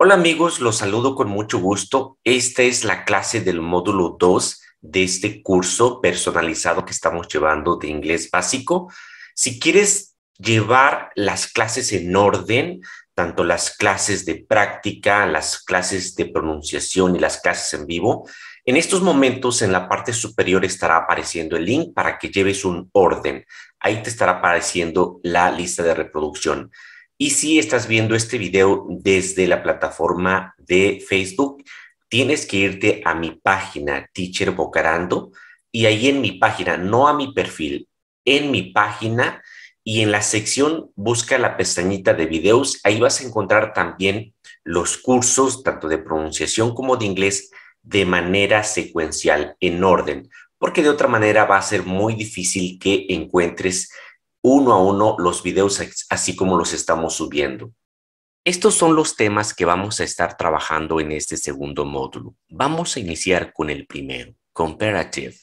Hola amigos, los saludo con mucho gusto. Esta es la clase del módulo 2 de este curso personalizado que estamos llevando de inglés básico. Si quieres llevar las clases en orden, tanto las clases de práctica, las clases de pronunciación y las clases en vivo, en estos momentos en la parte superior estará apareciendo el link para que lleves un orden. Ahí te estará apareciendo la lista de reproducción. Y si estás viendo este video desde la plataforma de Facebook, tienes que irte a mi página, Teacher Bocarando, y ahí en mi página, no a mi perfil, en mi página y en la sección busca la pestañita de videos, ahí vas a encontrar también los cursos, tanto de pronunciación como de inglés, de manera secuencial, en orden, porque de otra manera va a ser muy difícil que encuentres uno a uno los videos así como los estamos subiendo. Estos son los temas que vamos a estar trabajando en este segundo módulo. Vamos a iniciar con el primero, comparative.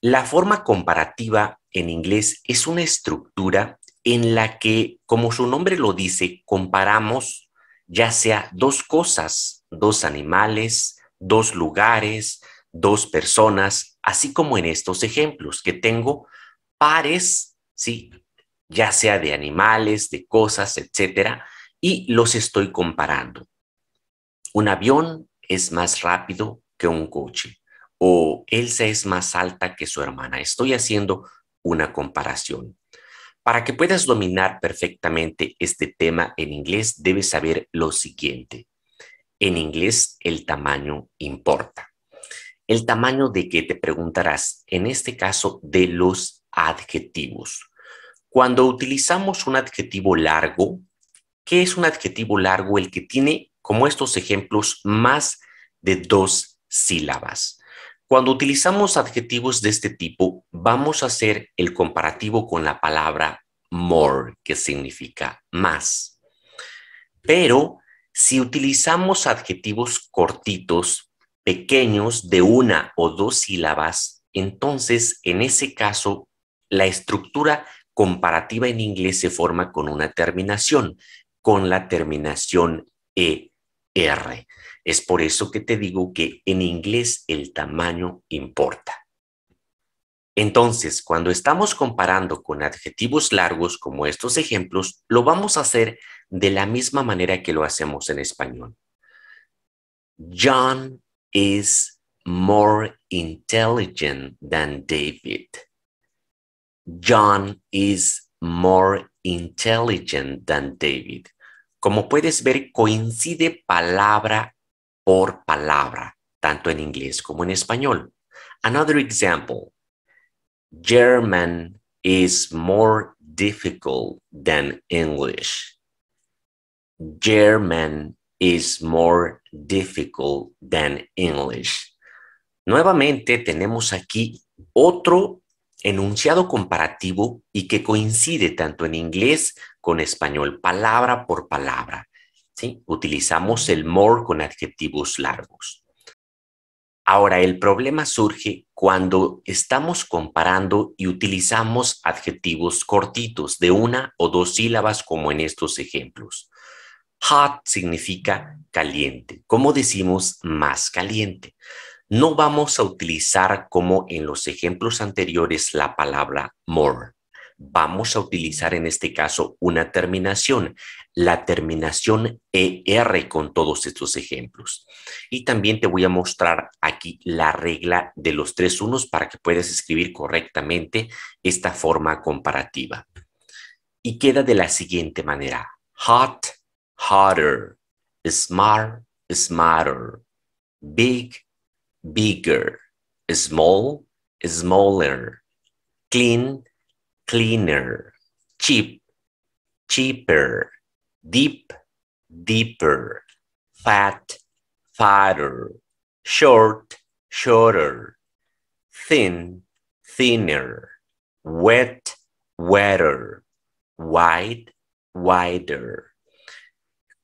La forma comparativa en inglés es una estructura en la que, como su nombre lo dice, comparamos ya sea dos cosas, dos animales, dos lugares, dos personas, así como en estos ejemplos que tengo pares ¿sí? ya sea de animales, de cosas, etcétera, y los estoy comparando. Un avión es más rápido que un coche, o Elsa es más alta que su hermana. Estoy haciendo una comparación. Para que puedas dominar perfectamente este tema en inglés, debes saber lo siguiente. En inglés, el tamaño importa. El tamaño de que te preguntarás, en este caso, de los adjetivos. Cuando utilizamos un adjetivo largo, ¿qué es un adjetivo largo? El que tiene, como estos ejemplos, más de dos sílabas. Cuando utilizamos adjetivos de este tipo, vamos a hacer el comparativo con la palabra more, que significa más. Pero si utilizamos adjetivos cortitos, pequeños, de una o dos sílabas, entonces en ese caso la estructura comparativa en inglés se forma con una terminación, con la terminación ER. Es por eso que te digo que en inglés el tamaño importa. Entonces, cuando estamos comparando con adjetivos largos como estos ejemplos, lo vamos a hacer de la misma manera que lo hacemos en español. John is more intelligent than David. John is more intelligent than David. Como puedes ver, coincide palabra por palabra, tanto en inglés como en español. Another example. German is more difficult than English. German is more difficult than English. Nuevamente tenemos aquí otro enunciado comparativo y que coincide tanto en inglés con español, palabra por palabra. Utilizamos el more con adjetivos largos. Ahora, el problema surge cuando estamos comparando y utilizamos adjetivos cortitos de una o dos sílabas como en estos ejemplos. Hot significa caliente. ¿Cómo decimos más caliente? no vamos a utilizar como en los ejemplos anteriores la palabra more. Vamos a utilizar en este caso una terminación, la terminación ER con todos estos ejemplos. Y también te voy a mostrar aquí la regla de los tres unos para que puedas escribir correctamente esta forma comparativa. Y queda de la siguiente manera. Hot, hotter. Smart, smarter. Big, bigger, small, smaller, clean, cleaner, cheap, cheaper, deep, deeper, fat, fatter, short, shorter, thin, thinner, wet, wetter, wide, wider.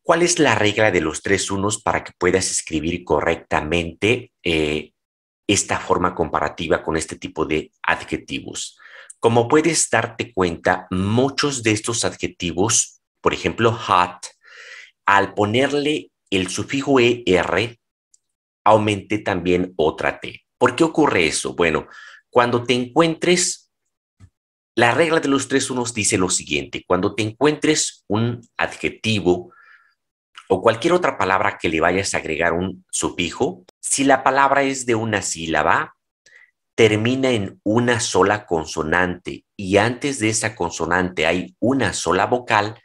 ¿Cuál es la regla de los tres unos para que puedas escribir correctamente eh, esta forma comparativa con este tipo de adjetivos? Como puedes darte cuenta, muchos de estos adjetivos, por ejemplo, hot, al ponerle el sufijo er, aumenté también otra t. ¿Por qué ocurre eso? Bueno, cuando te encuentres, la regla de los tres unos dice lo siguiente, cuando te encuentres un adjetivo, o cualquier otra palabra que le vayas a agregar un sufijo, si la palabra es de una sílaba, termina en una sola consonante y antes de esa consonante hay una sola vocal,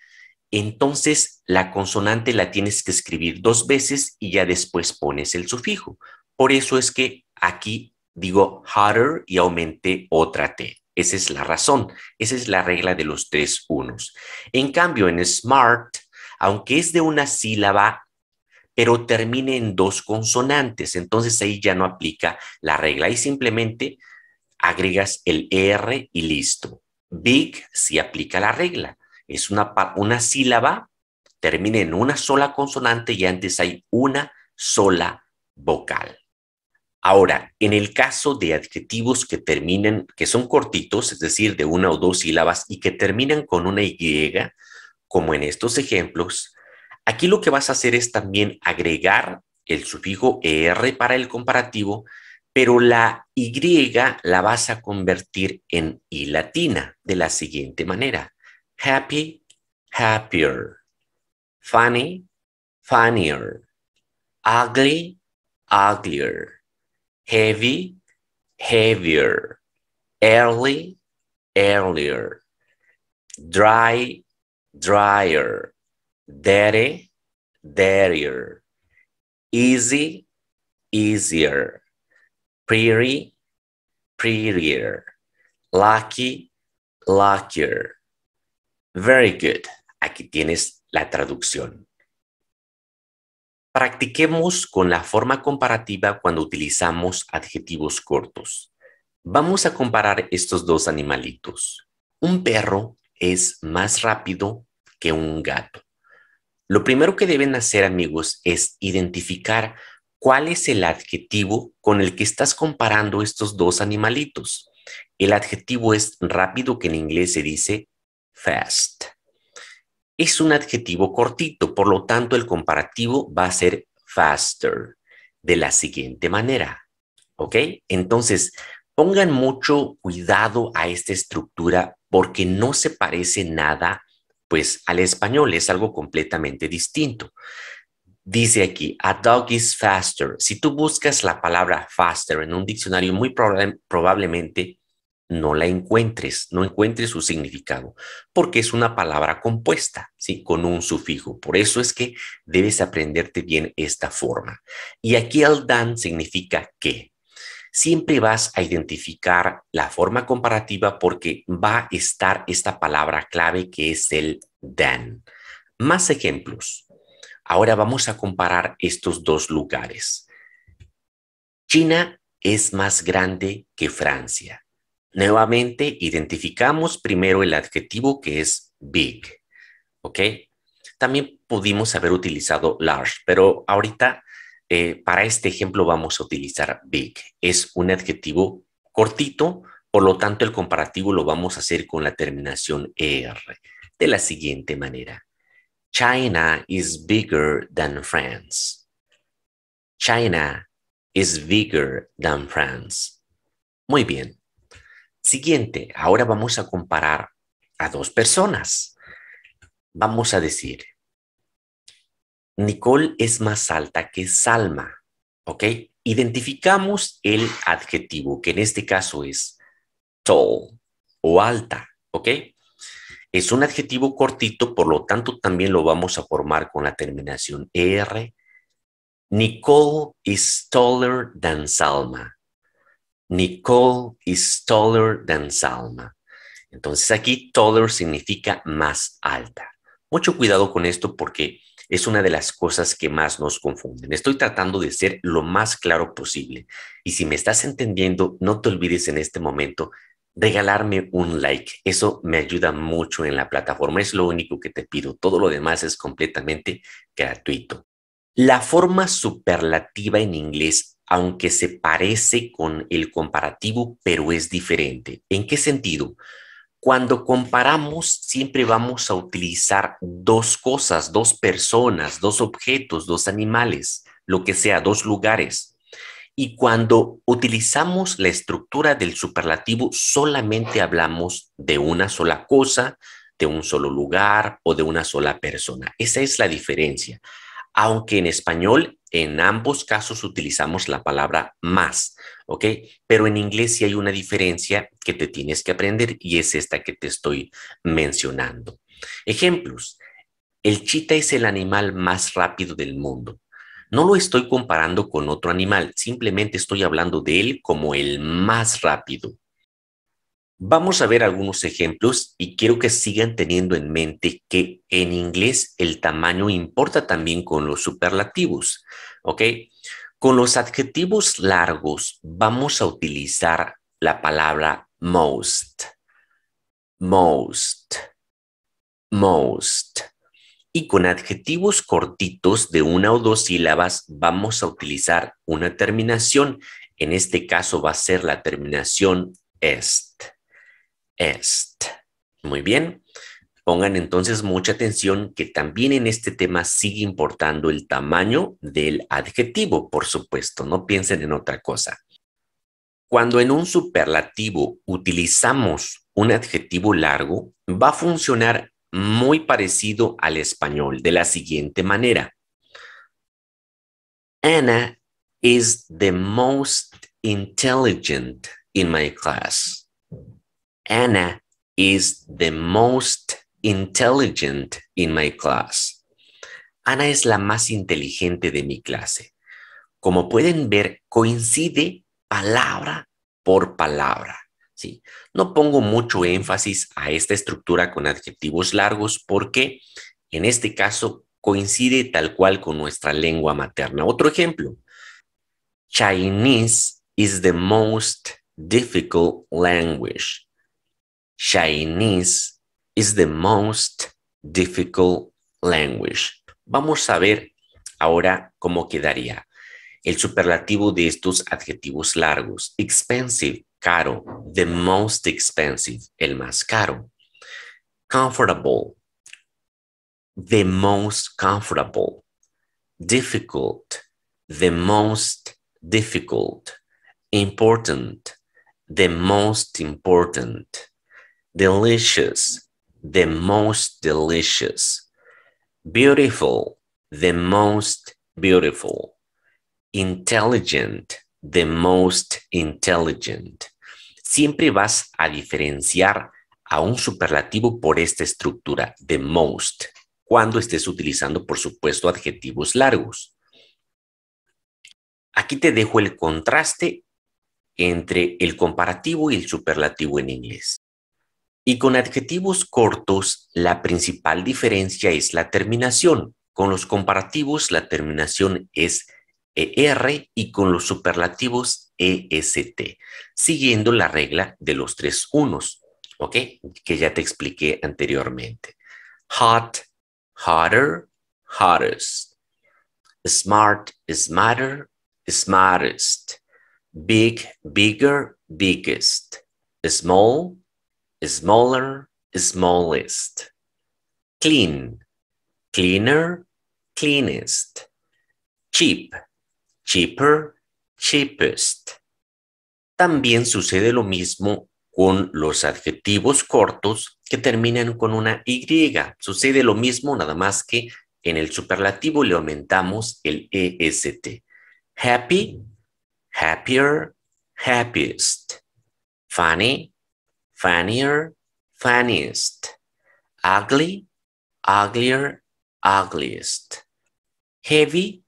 entonces la consonante la tienes que escribir dos veces y ya después pones el sufijo. Por eso es que aquí digo hotter y aumenté otra T. Esa es la razón, esa es la regla de los tres unos. En cambio, en smart, aunque es de una sílaba, pero termine en dos consonantes. Entonces ahí ya no aplica la regla y simplemente agregas el R y listo. Big sí aplica la regla. Es una, una sílaba, termina en una sola consonante y antes hay una sola vocal. Ahora, en el caso de adjetivos que terminan, que son cortitos, es decir, de una o dos sílabas y que terminan con una Y, como en estos ejemplos, aquí lo que vas a hacer es también agregar el sufijo er para el comparativo, pero la y la vas a convertir en i latina de la siguiente manera. Happy, happier. Funny, funnier. Ugly, uglier. Heavy, heavier. Early, earlier. Dry, dryer, daddy, easy, easier, pretty, prettier, lucky, luckier. Very good. Aquí tienes la traducción. Practiquemos con la forma comparativa cuando utilizamos adjetivos cortos. Vamos a comparar estos dos animalitos. Un perro es más rápido que un gato. Lo primero que deben hacer amigos es identificar cuál es el adjetivo con el que estás comparando estos dos animalitos. El adjetivo es rápido que en inglés se dice fast. Es un adjetivo cortito, por lo tanto el comparativo va a ser faster de la siguiente manera. ¿Ok? Entonces, pongan mucho cuidado a esta estructura porque no se parece nada pues al español, es algo completamente distinto. Dice aquí, a dog is faster. Si tú buscas la palabra faster en un diccionario, muy probablemente no la encuentres, no encuentres su significado, porque es una palabra compuesta, ¿sí? Con un sufijo. Por eso es que debes aprenderte bien esta forma. Y aquí el dan significa que, siempre vas a identificar la forma comparativa porque va a estar esta palabra clave que es el dan Más ejemplos. Ahora vamos a comparar estos dos lugares. China es más grande que Francia. Nuevamente, identificamos primero el adjetivo que es big, ¿ok? También pudimos haber utilizado large, pero ahorita eh, para este ejemplo vamos a utilizar big. Es un adjetivo cortito, por lo tanto el comparativo lo vamos a hacer con la terminación er de la siguiente manera. China is bigger than France. China is bigger than France. Muy bien. Siguiente, ahora vamos a comparar a dos personas. Vamos a decir, Nicole es más alta que Salma, ¿ok? Identificamos el adjetivo, que en este caso es tall o alta, ¿ok? Es un adjetivo cortito, por lo tanto también lo vamos a formar con la terminación ER. Nicole is taller than Salma. Nicole is taller than Salma. Entonces aquí taller significa más alta. Mucho cuidado con esto porque es una de las cosas que más nos confunden. Estoy tratando de ser lo más claro posible. Y si me estás entendiendo, no te olvides en este momento regalarme un like. Eso me ayuda mucho en la plataforma. Es lo único que te pido. Todo lo demás es completamente gratuito. La forma superlativa en inglés, aunque se parece con el comparativo, pero es diferente. ¿En qué sentido? Cuando comparamos, siempre vamos a utilizar dos cosas, dos personas, dos objetos, dos animales, lo que sea, dos lugares. Y cuando utilizamos la estructura del superlativo, solamente hablamos de una sola cosa, de un solo lugar o de una sola persona. Esa es la diferencia aunque en español en ambos casos utilizamos la palabra más, ¿ok? Pero en inglés sí hay una diferencia que te tienes que aprender y es esta que te estoy mencionando. Ejemplos. El chita es el animal más rápido del mundo. No lo estoy comparando con otro animal, simplemente estoy hablando de él como el más rápido. Vamos a ver algunos ejemplos y quiero que sigan teniendo en mente que en inglés el tamaño importa también con los superlativos, ¿ok? Con los adjetivos largos vamos a utilizar la palabra most, most, most. Y con adjetivos cortitos de una o dos sílabas vamos a utilizar una terminación. En este caso va a ser la terminación est. Muy bien. Pongan entonces mucha atención que también en este tema sigue importando el tamaño del adjetivo, por supuesto, no piensen en otra cosa. Cuando en un superlativo utilizamos un adjetivo largo, va a funcionar muy parecido al español de la siguiente manera. Anna is the most intelligent in my class. Anna is the most intelligent in my class. Ana es la más inteligente de mi clase. Como pueden ver, coincide palabra por palabra. No pongo mucho énfasis a esta estructura con adjetivos largos porque en este caso coincide tal cual con nuestra lengua materna. Otro ejemplo, Chinese is the most difficult language. Chinese is the most difficult language. Vamos a ver ahora cómo quedaría el superlativo de estos adjetivos largos. Expensive, caro. The most expensive, el más caro. Comfortable, the most comfortable. Difficult, the most difficult. Important, the most important delicious, the most delicious, beautiful, the most beautiful, intelligent, the most intelligent. Siempre vas a diferenciar a un superlativo por esta estructura, the most, cuando estés utilizando, por supuesto, adjetivos largos. Aquí te dejo el contraste entre el comparativo y el superlativo en inglés. Y con adjetivos cortos, la principal diferencia es la terminación. Con los comparativos, la terminación es ER y con los superlativos EST, siguiendo la regla de los tres unos, ¿ok? Que ya te expliqué anteriormente. Hot, hotter, hottest. Smart, smarter, smartest. Big, bigger, biggest. Small, smaller, smallest. Clean, cleaner, cleanest. Cheap, cheaper, cheapest. También sucede lo mismo con los adjetivos cortos que terminan con una Y. Sucede lo mismo, nada más que en el superlativo le aumentamos el EST. Happy, happier, happiest. Funny, Funnier, funniest. Ugly, uglier, ugliest. Heavy,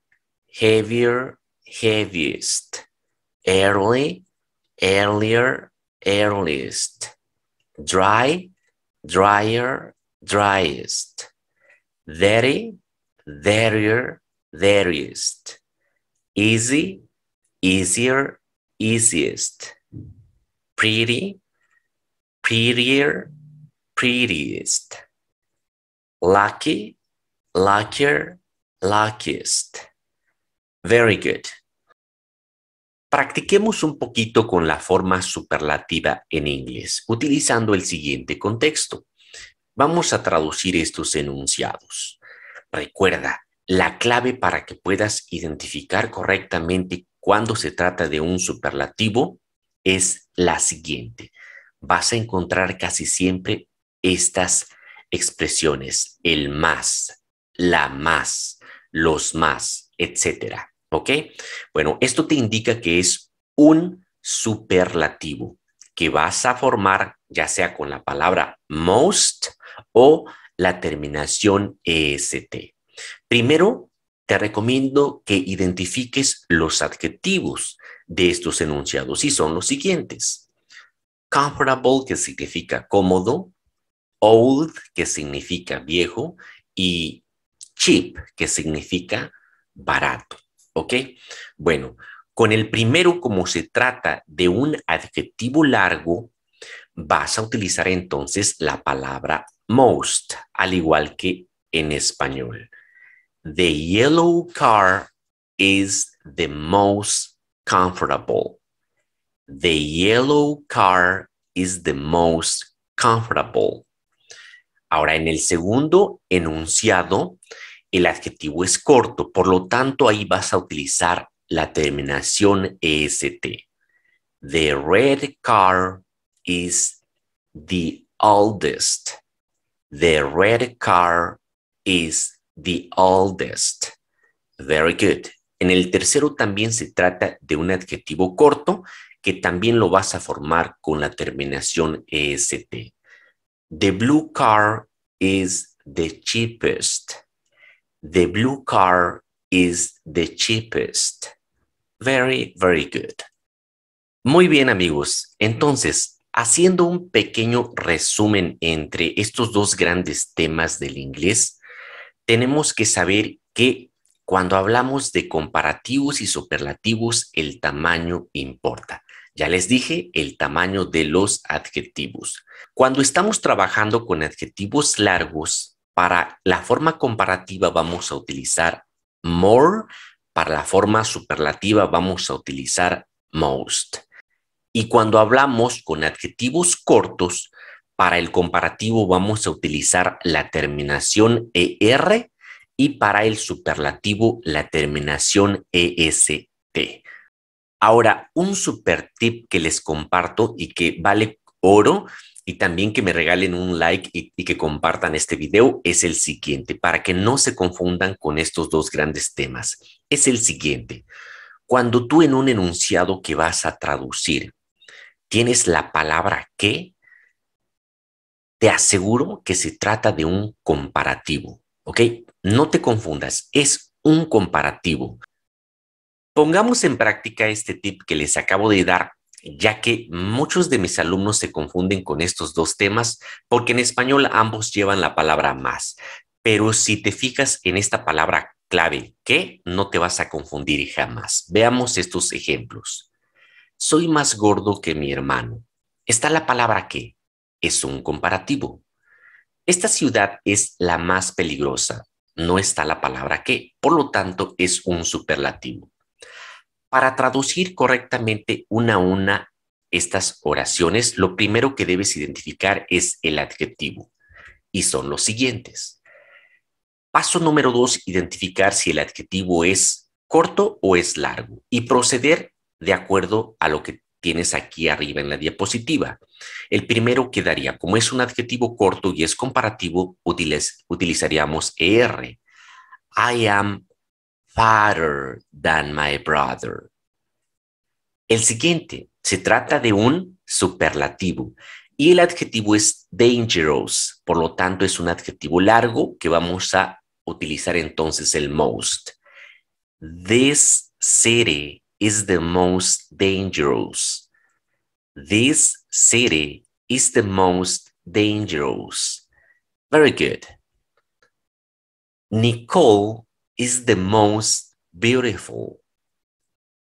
heavier, heaviest. Early, earlier, earliest. Dry, drier, driest. Very, verier, veriest. Easy, easier, easiest. Pretty, prettier, prettiest. Lucky, luckier, luckiest. Very good. Practiquemos un poquito con la forma superlativa en inglés, utilizando el siguiente contexto. Vamos a traducir estos enunciados. Recuerda, la clave para que puedas identificar correctamente cuando se trata de un superlativo es la siguiente vas a encontrar casi siempre estas expresiones, el más, la más, los más, etcétera. ¿Ok? Bueno, esto te indica que es un superlativo que vas a formar ya sea con la palabra most o la terminación est. Primero, te recomiendo que identifiques los adjetivos de estos enunciados y son los siguientes comfortable, que significa cómodo, old, que significa viejo, y cheap, que significa barato. ¿Ok? Bueno, con el primero, como se trata de un adjetivo largo, vas a utilizar entonces la palabra most, al igual que en español. The yellow car is the most comfortable. The yellow car is the most comfortable. Ahora, en el segundo enunciado, el adjetivo es corto, por lo tanto ahí vas a utilizar la terminación EST. The red car is the oldest. The red car is the oldest. Very good. En el tercero también se trata de un adjetivo corto que también lo vas a formar con la terminación EST. The blue car is the cheapest. The blue car is the cheapest. Very, very good. Muy bien amigos, entonces, haciendo un pequeño resumen entre estos dos grandes temas del inglés, tenemos que saber que cuando hablamos de comparativos y superlativos, el tamaño importa. Ya les dije el tamaño de los adjetivos. Cuando estamos trabajando con adjetivos largos, para la forma comparativa vamos a utilizar more, para la forma superlativa vamos a utilizar most. Y cuando hablamos con adjetivos cortos, para el comparativo vamos a utilizar la terminación ER y para el superlativo la terminación EST. Ahora, un super tip que les comparto y que vale oro y también que me regalen un like y, y, que compartan este video es el siguiente, para que no se confundan con estos dos grandes temas. Es el siguiente, cuando tú en un enunciado que vas a traducir tienes la palabra que, te aseguro que se trata de un comparativo, ¿ok? No te confundas, es un comparativo. Pongamos en práctica este tip que les acabo de dar, ya que muchos de mis alumnos se confunden con estos dos temas porque en español ambos llevan la palabra más. Pero si te fijas en esta palabra clave, que no te vas a confundir jamás. Veamos estos ejemplos. Soy más gordo que mi hermano. Está la palabra que. Es un comparativo. Esta ciudad es la más peligrosa. No está la palabra que. Por lo tanto, es un superlativo. Para traducir correctamente una a una estas oraciones, lo primero que debes identificar es el adjetivo y son los siguientes. Paso número dos, identificar si el adjetivo es corto o es largo y proceder de acuerdo a lo que tienes aquí arriba en la diapositiva. El primero quedaría, como es un adjetivo corto y es comparativo, utilizaríamos ER. I am than my brother. El siguiente se trata de un superlativo y el adjetivo es dangerous, por lo tanto es un adjetivo largo que vamos a utilizar entonces el most. This city is the most dangerous. This city is the most dangerous. Very good. Nicole is the most beautiful.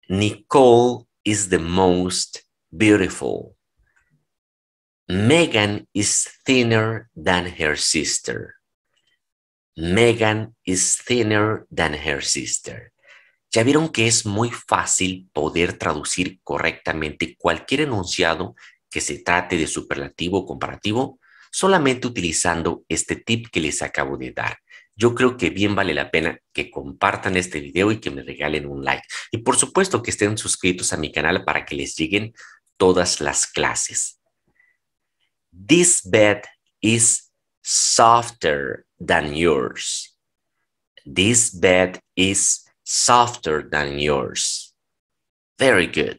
Nicole is the most beautiful. Megan is thinner than her sister. Megan is thinner than her sister. Ya vieron que es muy fácil poder traducir correctamente cualquier enunciado que se trate de superlativo o comparativo solamente utilizando este tip que les acabo de dar yo creo que bien vale la pena que compartan este video y que me regalen un like. Y por supuesto que estén suscritos a mi canal para que les lleguen todas las clases. This bed is softer than yours. This bed is softer than yours. Very good.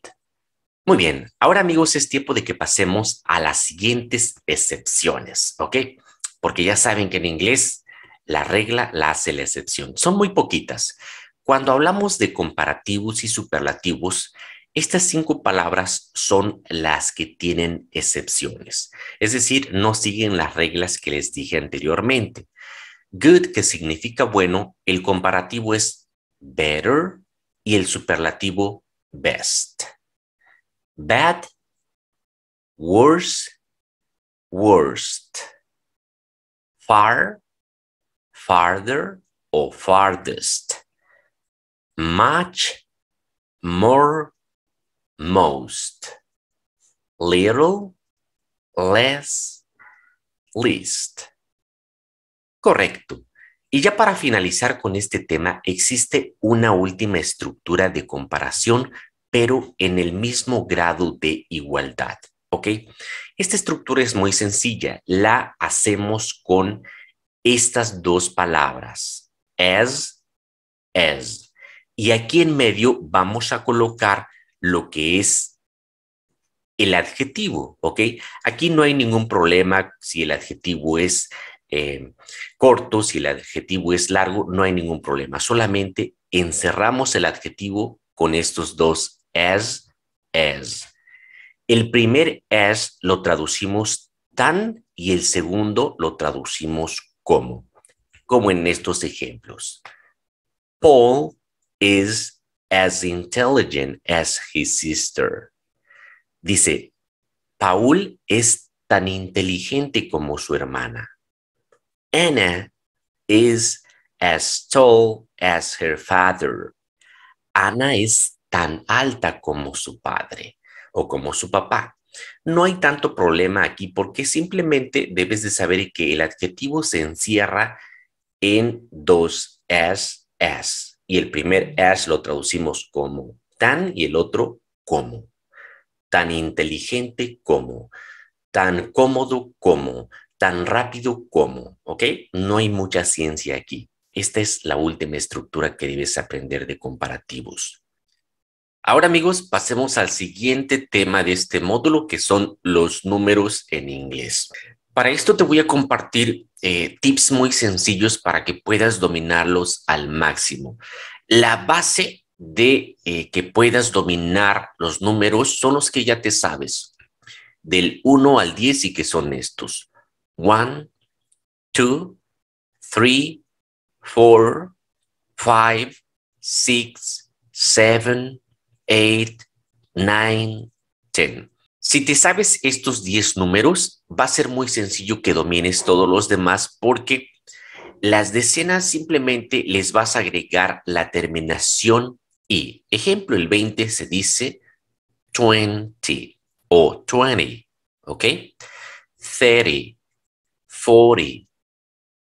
Muy bien, ahora amigos es tiempo de que pasemos a las siguientes excepciones, ¿ok? Porque ya saben que en inglés la regla la hace la excepción. Son muy poquitas. Cuando hablamos de comparativos y superlativos, estas cinco palabras son las que tienen excepciones, es decir, no siguen las reglas que les dije anteriormente. Good, que significa bueno, el comparativo es better y el superlativo best. Bad, worse, worst. Far, farther o farthest. Much, more, most. Little, less, least. Correcto. Y ya para finalizar con este tema, existe una última estructura de comparación, pero en el mismo grado de igualdad. ¿Ok? Esta estructura es muy sencilla. La hacemos con estas dos palabras, as, as. Y aquí en medio vamos a colocar lo que es el adjetivo, ¿ok? Aquí no hay ningún problema si el adjetivo es eh, corto, si el adjetivo es largo, no hay ningún problema. Solamente encerramos el adjetivo con estos dos as, as. El primer as lo traducimos tan y el segundo lo traducimos ¿Cómo? Como en estos ejemplos. Paul is as intelligent as his sister. Dice, Paul es tan inteligente como su hermana. Anna is as tall as her father. Ana es tan alta como su padre o como su papá. No hay tanto problema aquí porque simplemente debes de saber que el adjetivo se encierra en dos as, as. Y el primer as lo traducimos como tan y el otro como. Tan inteligente como. Tan cómodo como. Tan rápido como. ¿Ok? No hay mucha ciencia aquí. Esta es la última estructura que debes aprender de comparativos. Ahora amigos, pasemos al siguiente tema de este módulo, que son los números en inglés. Para esto te voy a compartir eh, tips muy sencillos para que puedas dominarlos al máximo. La base de eh, que puedas dominar los números son los que ya te sabes, del 1 al 10 y que son estos. 1, 2, 3, 4, 5, 6, 7, 8, 9, 10. Si te sabes estos 10 números, va a ser muy sencillo que domines todos los demás porque las decenas simplemente les vas a agregar la terminación y. Ejemplo, el 20 se dice 20 o 20, ¿ok? 30, 40,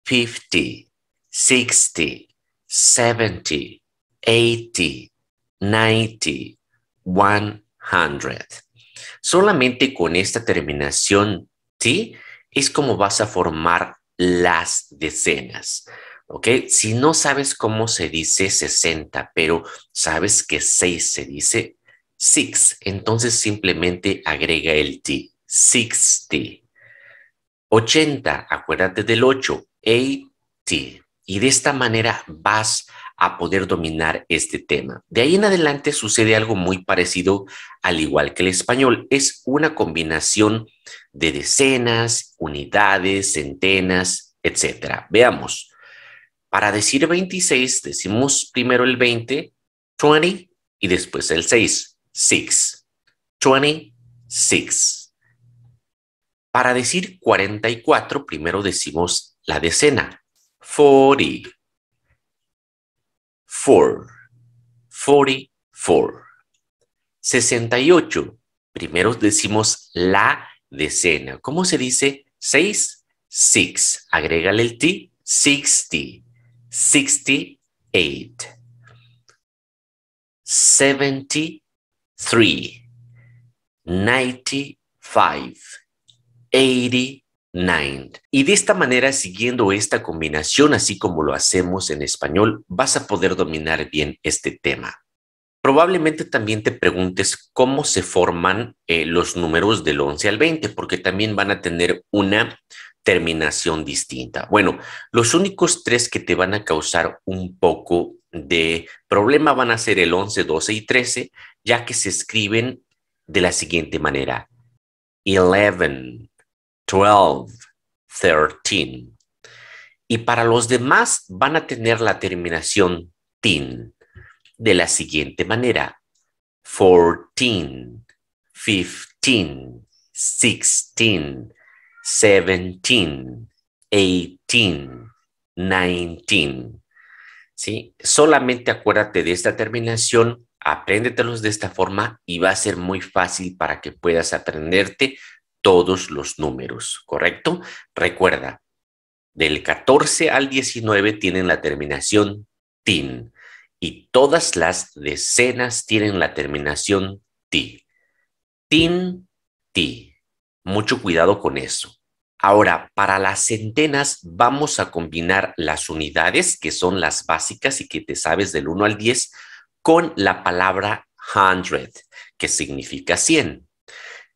50, 60, 70, 80, 90, 100. Solamente con esta terminación T es como vas a formar las decenas. ¿Ok? Si no sabes cómo se dice 60, pero sabes que 6 se dice 6, entonces simplemente agrega el T. 60. 80, acuérdate del 8, 80. Y de esta manera vas a a poder dominar este tema. De ahí en adelante sucede algo muy parecido al igual que el español. Es una combinación de decenas, unidades, centenas, etc. Veamos. Para decir 26 decimos primero el 20, 20 y después el 6, 6. 26. Para decir 44 primero decimos la decena, 40 four, forty, four. 68. Primero decimos la decena. ¿Cómo se dice? 6, six. Agrégale el T, sixty. Sixty-eight. Seventy-three. Ninety-five. Eighty. Y de esta manera, siguiendo esta combinación, así como lo hacemos en español, vas a poder dominar bien este tema. Probablemente también te preguntes cómo se forman eh, los números del 11 al 20, porque también van a tener una terminación distinta. Bueno, los únicos tres que te van a causar un poco de problema van a ser el 11, 12 y 13, ya que se escriben de la siguiente manera. 11, 12, 13. Y para los demás van a tener la terminación tin de la siguiente manera. 14, 15, 16, 17, 18, 19. ¿Sí? Solamente acuérdate de esta terminación, apréndetelos de esta forma y va a ser muy fácil para que puedas aprenderte todos los números, ¿correcto? Recuerda, del 14 al 19 tienen la terminación tin y todas las decenas tienen la terminación ti. Tin, ti. Mucho cuidado con eso. Ahora, para las centenas vamos a combinar las unidades, que son las básicas y que te sabes del 1 al 10, con la palabra hundred, que significa 100.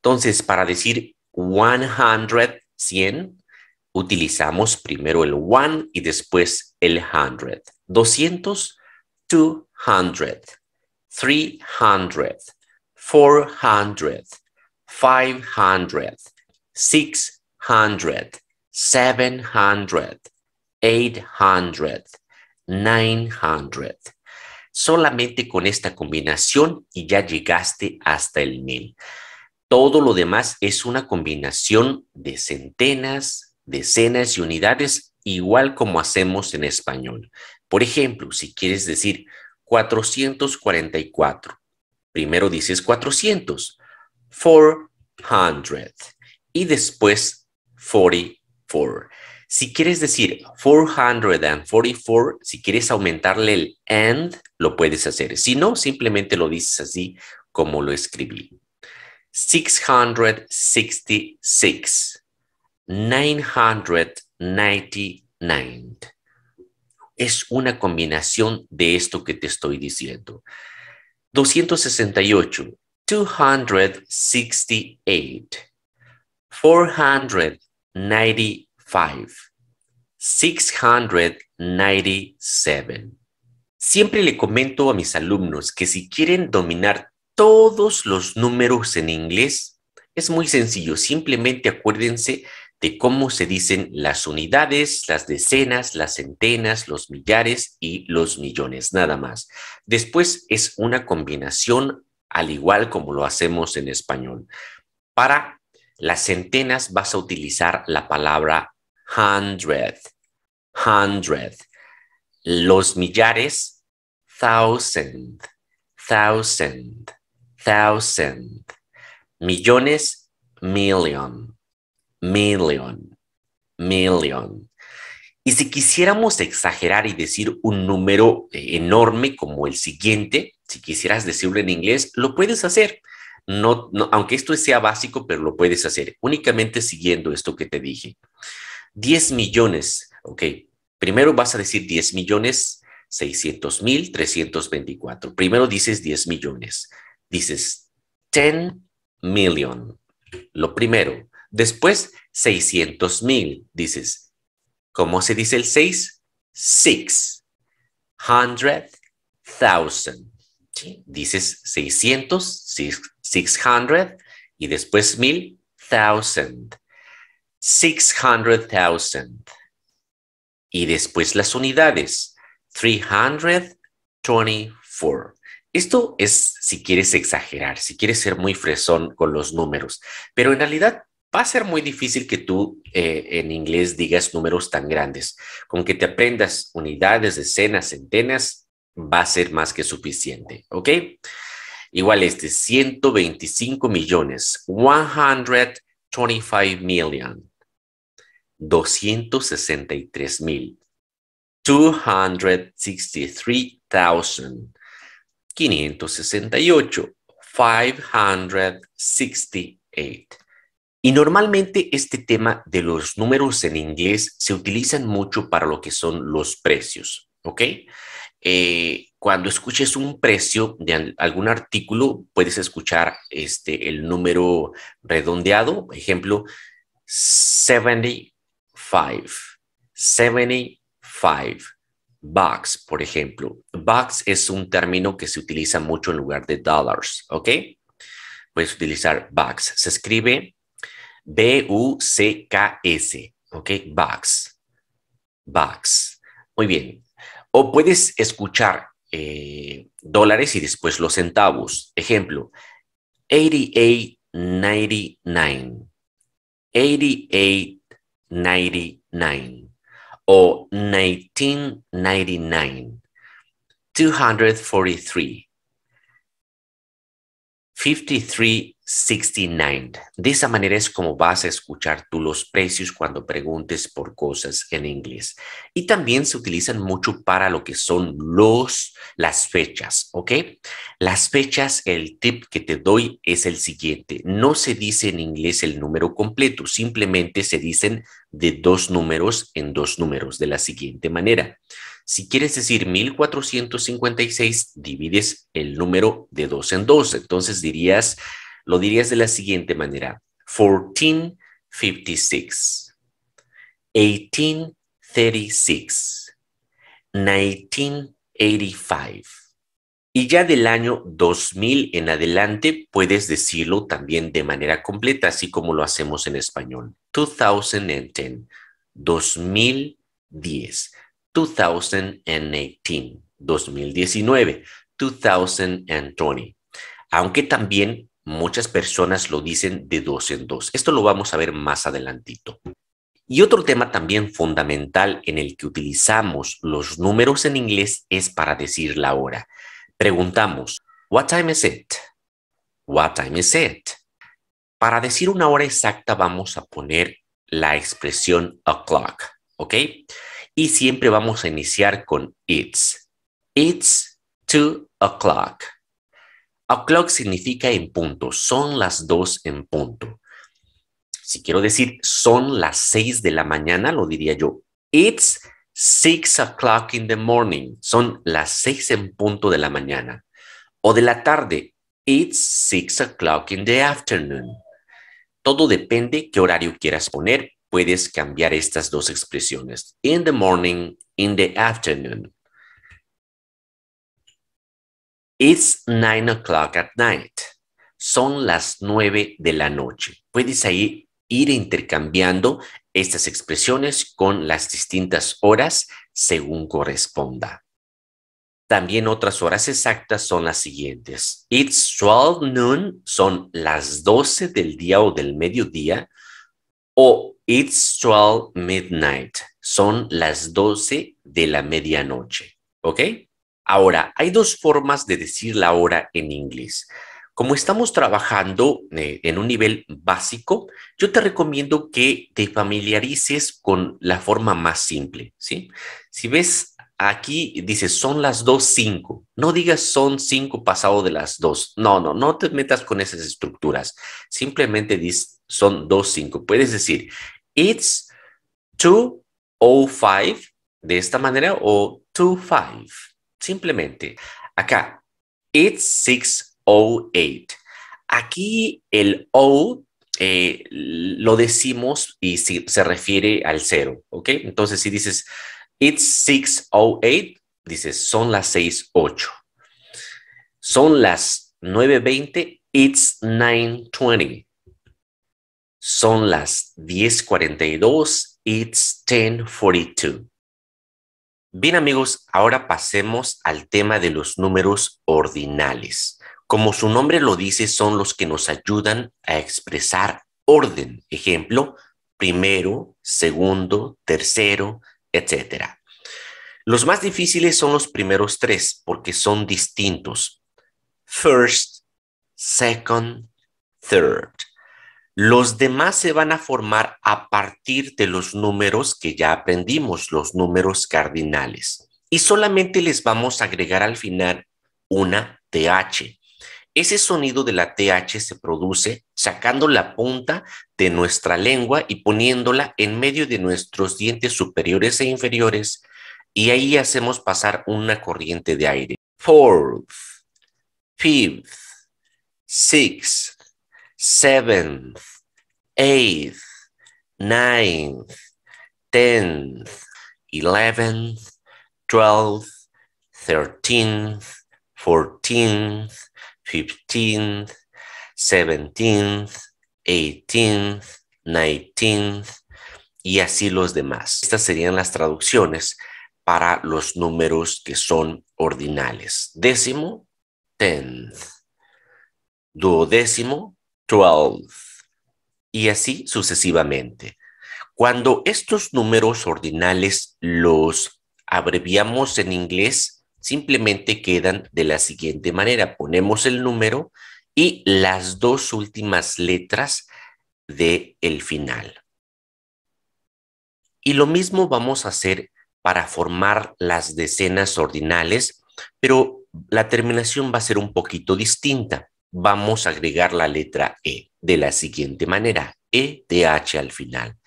Entonces, para decir 100, 100, utilizamos primero el one y después el 100. 200, 200, 300, 400, 500, 600, 700, 800, 900. Solamente con esta combinación y ya llegaste hasta el 1000. Todo lo demás es una combinación de centenas, decenas y unidades, igual como hacemos en español. Por ejemplo, si quieres decir 444, primero dices 400, 400 y después 44. Si quieres decir 444, si quieres aumentarle el and, lo puedes hacer. Si no, simplemente lo dices así como lo escribí. 666, 999. Es una combinación de esto que te estoy diciendo. 268, 268, 495, 697. Siempre le comento a mis alumnos que si quieren dominar todos los números en inglés? Es muy sencillo, simplemente acuérdense de cómo se dicen las unidades, las decenas, las centenas, los millares y los millones, nada más. Después es una combinación al igual como lo hacemos en español. Para las centenas vas a utilizar la palabra hundred, hundred. Los millares, thousand, thousand. Millones, million, million, million. Y si quisiéramos exagerar y decir un número eh, enorme como el siguiente, si quisieras decirlo en inglés, lo puedes hacer. No, aunque esto sea básico, pero lo puedes hacer únicamente siguiendo esto que te dije. 10 millones, ok. Primero vas a decir 10 millones, 600 mil, 324. Primero dices 10 millones dices 10 million, lo primero. Después 600 mil, dices. ¿Cómo se dice el 6? Six. Hundred thousand. Dices 600, 600 y después mil, thousand. 600,000. Y después las unidades. 324. Esto es si quieres exagerar, si quieres ser muy fresón con los números, pero en realidad va a ser muy difícil que tú eh, en inglés digas números tan grandes. Con que te aprendas unidades, decenas, centenas, va a ser más que suficiente, ¿ok? Igual este, 125 millones, 125 million, 263 mil, 263,000. 568, 568. Y normalmente este tema de los números en inglés se utilizan mucho para lo que son los precios, ¿ok? Eh, cuando escuches un precio de algún artículo, puedes escuchar este, el número redondeado, ejemplo, 75, 75 bucks, por ejemplo. Bucks es un término que se utiliza mucho en lugar de dollars, ¿ok? Puedes utilizar bucks. Se escribe B-U-C-K-S, ¿ok? Bucks. Bucks. Muy bien. O puedes escuchar eh, dólares y después los centavos. Ejemplo, 88.99. 88.99. or 1999, 243, 53 69. De esa manera es como vas a escuchar tú los precios cuando preguntes por cosas en inglés. Y también se utilizan mucho para lo que son los, las fechas, ¿ok? Las fechas, el tip que te doy es el siguiente. No se dice en inglés el número completo, simplemente se dicen de dos números en dos números de la siguiente manera. Si quieres decir 1456, divides el número de dos en dos, entonces dirías lo dirías de la siguiente manera. 1456, 1836, 1985. Y ya del año 2000 en adelante puedes decirlo también de manera completa, así como lo hacemos en español. 2010, 2010, 2018, 2019, 2020. Aunque también Muchas personas lo dicen de dos en dos. Esto lo vamos a ver más adelantito. Y otro tema también fundamental en el que utilizamos los números en inglés es para decir la hora. Preguntamos, What time is it? What time is it? Para decir una hora exacta vamos a poner la expresión o'clock, ¿ok? Y siempre vamos a iniciar con it's. It's two o'clock. O'clock significa en punto, son las dos en punto. Si quiero decir son las seis de la mañana, lo diría yo. It's six o'clock in the morning. Son las seis en punto de la mañana. O de la tarde. It's six o'clock in the afternoon. Todo depende qué horario quieras poner. Puedes cambiar estas dos expresiones. In the morning, in the afternoon. It's nine o'clock at night. Son las nueve de la noche. Puedes ahí ir intercambiando estas expresiones con las distintas horas según corresponda. También otras horas exactas son las siguientes. It's 12 noon son las 12 del día o del mediodía. O it's 12 midnight son las 12 de la medianoche. ¿Ok? Ahora, hay dos formas de decir la hora en inglés. Como estamos trabajando eh, en un nivel básico, yo te recomiendo que te familiarices con la forma más simple, Si ves aquí, dice son las 2.05, no digas son cinco pasado de las dos. no, no, no te metas con esas estructuras, simplemente dices son 2.05, puedes decir it's 2.05 de esta manera o 2.05. Simplemente. Acá, it's 608. Aquí el O eh, lo decimos y se refiere al cero, ¿ok? Entonces, si dices, it's 608, dices, son las 68. Son las 9.20, it's 9.20. Son las 10.42, it's 10.42. Bien amigos, ahora pasemos al tema de los números ordinales. Como su nombre lo dice, son los que nos ayudan a expresar orden. Ejemplo, primero, segundo, tercero, etc. Los más difíciles son los primeros tres porque son distintos. First, second, third. Los demás se van a formar a partir de los números que ya aprendimos, los números cardinales. Y solamente les vamos a agregar al final una TH. Ese sonido de la TH se produce sacando la punta de nuestra lengua y poniéndola en medio de nuestros dientes superiores e inferiores y ahí hacemos pasar una corriente de aire. Fourth, fifth, sixth seventh, eighth, ninth, tenth, eleventh, twelfth, thirteenth, fourteenth, fifteenth, seventeenth, eighteenth, nineteenth, y así los demás. Estas serían las traducciones para los números que son ordinales. Décimo, tenth. Duodécimo, 12. Y así sucesivamente. Cuando estos números ordinales los abreviamos en inglés, simplemente quedan de la siguiente manera. Ponemos el número y las dos últimas letras del el final. Y lo mismo vamos a hacer para formar las decenas ordinales, pero la terminación va a ser un poquito distinta vamos a agregar la letra E de la siguiente manera, e ETH al final.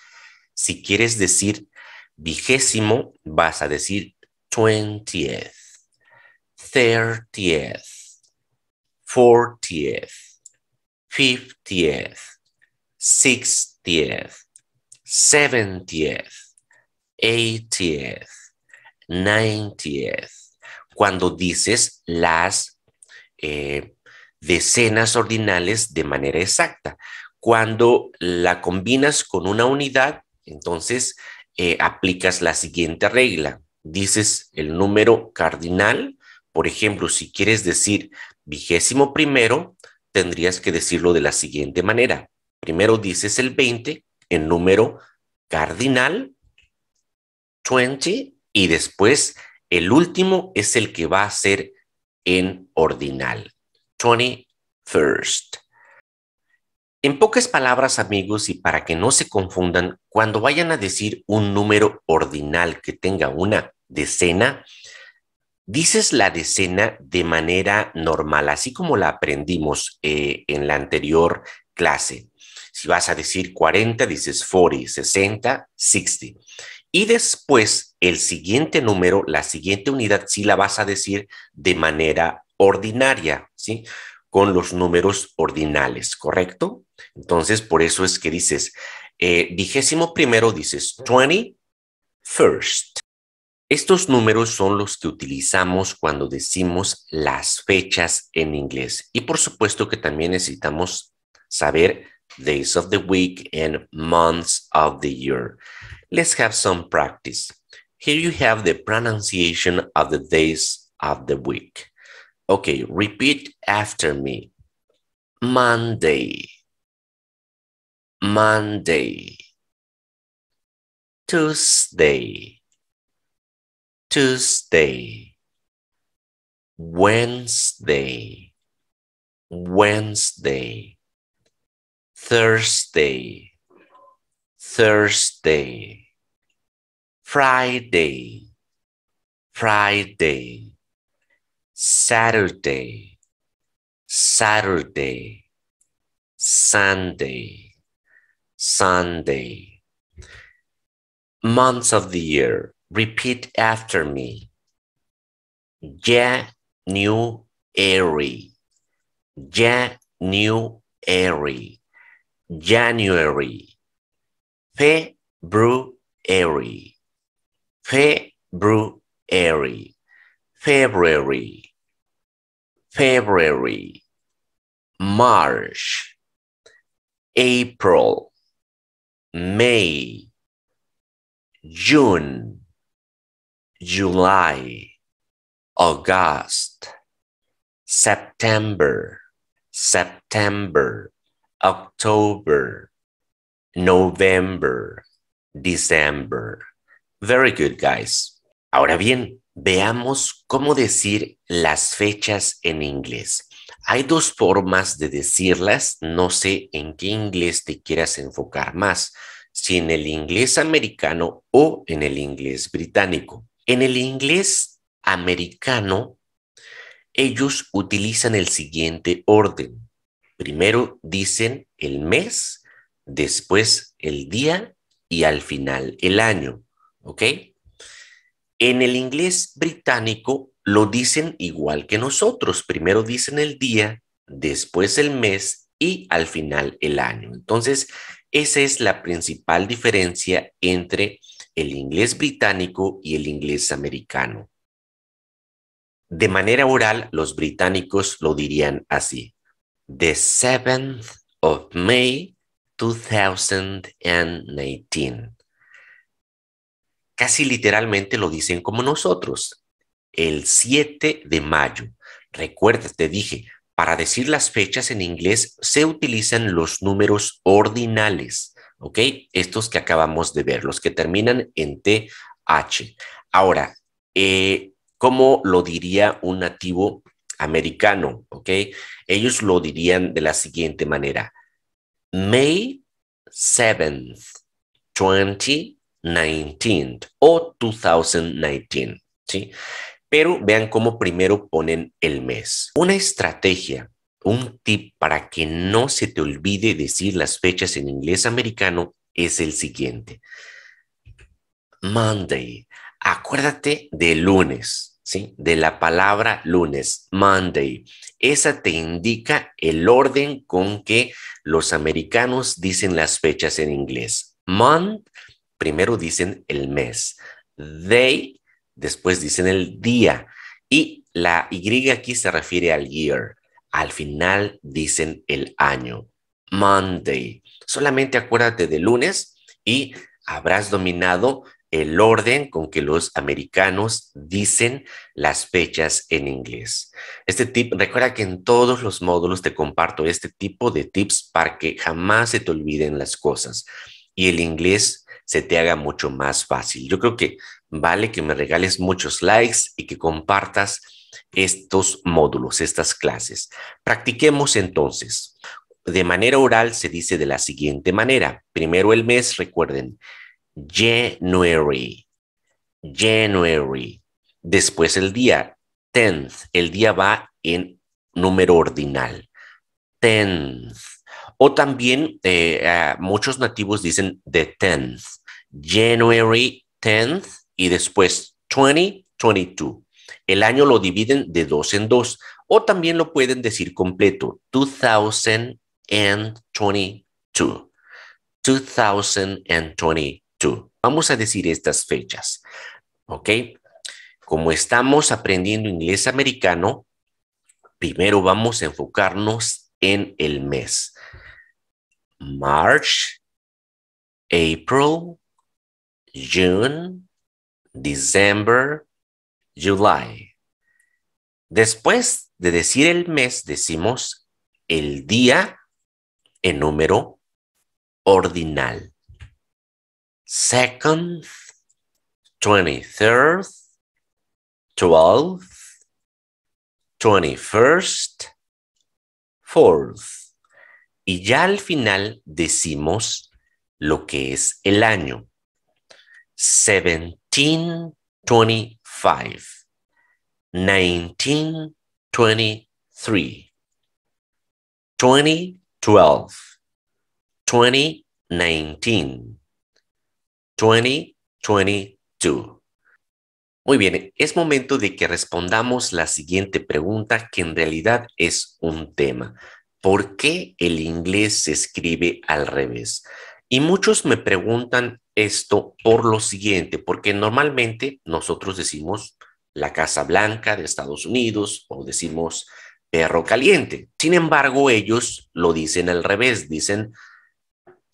Si quieres decir vigésimo, vas a decir 20th, 30th, 40th, 50th, 60th, 70th, 80th, 90th. Cuando dices las... Eh, decenas ordinales de manera exacta. Cuando la combinas con una unidad, entonces eh, aplicas la siguiente regla. Dices el número cardinal. Por ejemplo, si quieres decir vigésimo primero, tendrías que decirlo de la siguiente manera. Primero dices el 20 en número cardinal, 20, y después el último es el que va a ser en ordinal. 21st. En pocas palabras, amigos, y para que no se confundan, cuando vayan a decir un número ordinal que tenga una decena, dices la decena de manera normal, así como la aprendimos eh, en la anterior clase. Si vas a decir 40, dices 40, 60, 60. Y después, el siguiente número, la siguiente unidad, sí la vas a decir de manera ordinaria, ¿sí? Con los números ordinales, ¿correcto? Entonces, por eso es que dices, eh, primero dices twenty first. Estos números son los que utilizamos cuando decimos las fechas en inglés. Y por supuesto que también necesitamos saber days of the week and months of the year. Let's have some practice. Here you have the pronunciation of the days of the week. Okay, repeat after me. Monday, Monday, Tuesday, Tuesday, Wednesday, Wednesday, Thursday, Thursday, Friday, Friday. Saturday, Saturday, Sunday, Sunday. Months of the year, repeat after me. January, January, January, February, February, February. February, March, April, May, June, July, August, September, September, October, November, December. Very good, guys. Ahora bien, Veamos cómo decir las fechas en inglés. Hay dos formas de decirlas, no sé en qué inglés te quieras enfocar más, si en el inglés americano o en el inglés británico. En el inglés americano, ellos utilizan el siguiente orden. Primero dicen el mes, después el día y al final el año, ¿ok? En el inglés británico lo dicen igual que nosotros. Primero dicen el día, después el mes y al final el año. Entonces, esa es la principal diferencia entre el inglés británico y el inglés americano. De manera oral, los británicos lo dirían así. The 7th of May 2019 casi literalmente lo dicen como nosotros. El 7 de mayo. Recuerda, te dije, para decir las fechas en inglés se utilizan los números ordinales, ¿ok? Estos que acabamos de ver, los que terminan en TH. Ahora, eh, ¿cómo lo diría un nativo americano? ¿Ok? Ellos lo dirían de la siguiente manera. May 7th, 20 19 o 2019, ¿sí? Pero vean cómo primero ponen el mes. Una estrategia, un tip para que no se te olvide decir las fechas en inglés americano es el siguiente. Monday. Acuérdate de lunes, ¿sí? De la palabra lunes, Monday. Esa te indica el orden con que los americanos dicen las fechas en inglés. Monday primero dicen el mes, they, después dicen el día. Y la Y aquí se refiere al year. Al final dicen el año. Monday. Solamente acuérdate de lunes y habrás dominado el orden con que los americanos dicen las fechas en inglés. Este tip, recuerda que en todos los módulos te comparto este tipo de tips para que jamás se te olviden las cosas. Y el inglés se te haga mucho más fácil. Yo creo que vale que me regales muchos likes y que compartas estos módulos, estas clases. Practiquemos entonces. De manera oral se dice de la siguiente manera. Primero el mes, recuerden, January, January. Después el día, 10th. El día va en número ordinal. 10th. O también eh, muchos nativos dicen the 10th, January 10th y después 2022. El año lo dividen de dos en dos o también lo pueden decir completo, 2022. 2022. Vamos a decir estas fechas, ¿ok? Como estamos aprendiendo inglés americano, primero vamos a enfocarnos en el mes. March, April, June, December, July. Después de decir el mes, decimos el día en número ordinal. Second, 23rd, 12th, 21st, 4th. Y ya al final decimos lo que es el año. 1725, 1923, 2012, 2019, 2022. Muy bien, es momento de que respondamos la siguiente pregunta que en realidad es un tema por qué el inglés se escribe al revés. Y muchos me preguntan esto por lo siguiente, porque normalmente nosotros decimos la Casa Blanca de Estados Unidos o decimos perro caliente. Sin embargo, ellos lo dicen al revés, dicen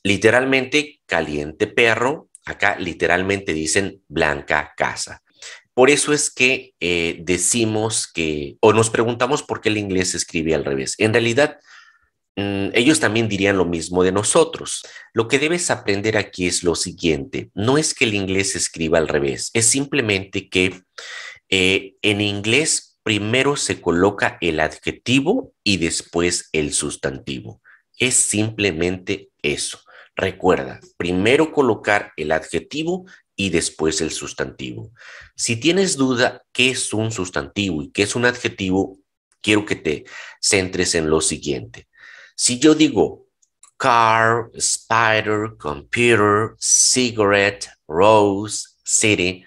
literalmente caliente perro, acá literalmente dicen blanca casa. Por eso es que eh, decimos que, o nos preguntamos por qué el inglés se escribe al revés. En realidad, mm, ellos también dirían lo mismo de nosotros. Lo que debes aprender aquí es lo siguiente. No es que el inglés se escriba al revés, es simplemente que eh, en inglés primero se coloca el adjetivo y después el sustantivo. Es simplemente eso. Recuerda, primero colocar el adjetivo y después el sustantivo. Si tienes duda qué es un sustantivo y qué es un adjetivo, quiero que te centres en lo siguiente. Si yo digo car, spider, computer, cigarette, rose, city,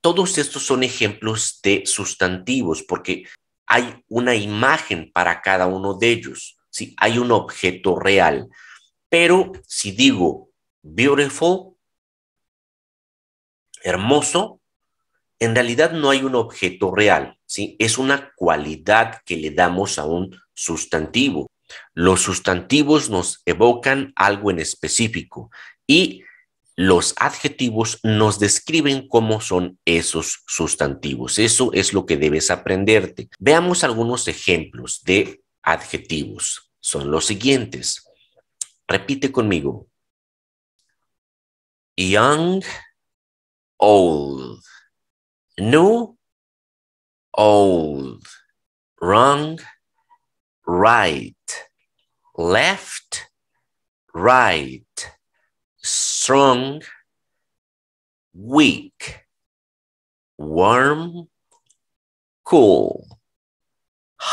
todos estos son ejemplos de sustantivos porque hay una imagen para cada uno de ellos, Si hay un objeto real. Pero si digo beautiful, hermoso, en realidad no hay un objeto real, ¿sí? Es una cualidad que le damos a un sustantivo. Los sustantivos nos evocan algo en específico y los adjetivos nos describen cómo son esos sustantivos. Eso es lo que debes aprenderte. Veamos algunos ejemplos de adjetivos. Son los siguientes. Repite conmigo. Young old. New, old. Wrong, right. Left, right. Strong, weak. Warm, cool.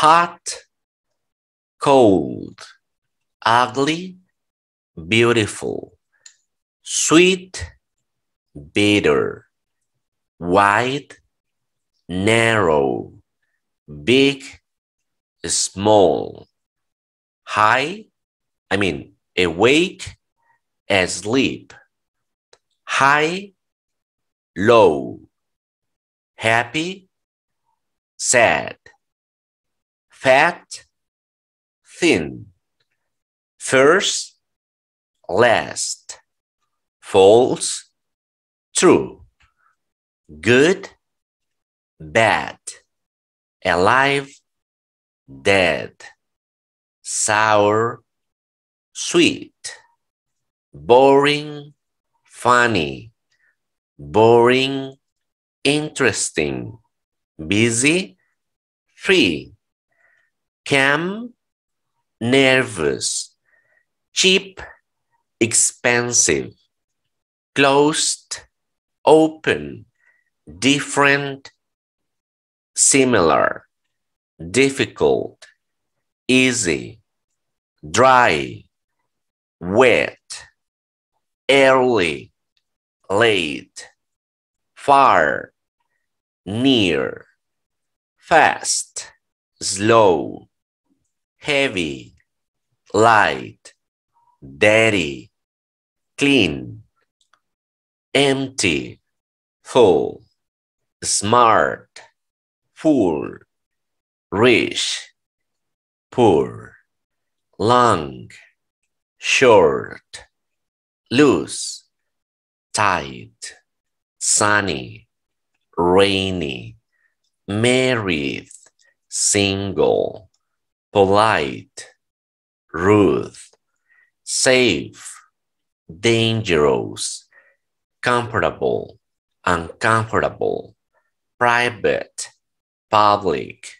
Hot, cold. Ugly, beautiful. Sweet, bitter, wide, narrow, big, small, high, I mean, awake, asleep, high, low, happy, sad, fat, thin, first, last, false, true, good, bad, alive, dead, sour, sweet, boring, funny, boring, interesting, busy, free, calm, nervous, cheap, expensive, closed, open different similar difficult easy dry wet early late far near fast slow heavy light dirty clean empty, full, smart, full, rich, poor, long, short, loose, tight, sunny, rainy, married, single, polite, rude, safe, dangerous, comfortable, uncomfortable, private, public,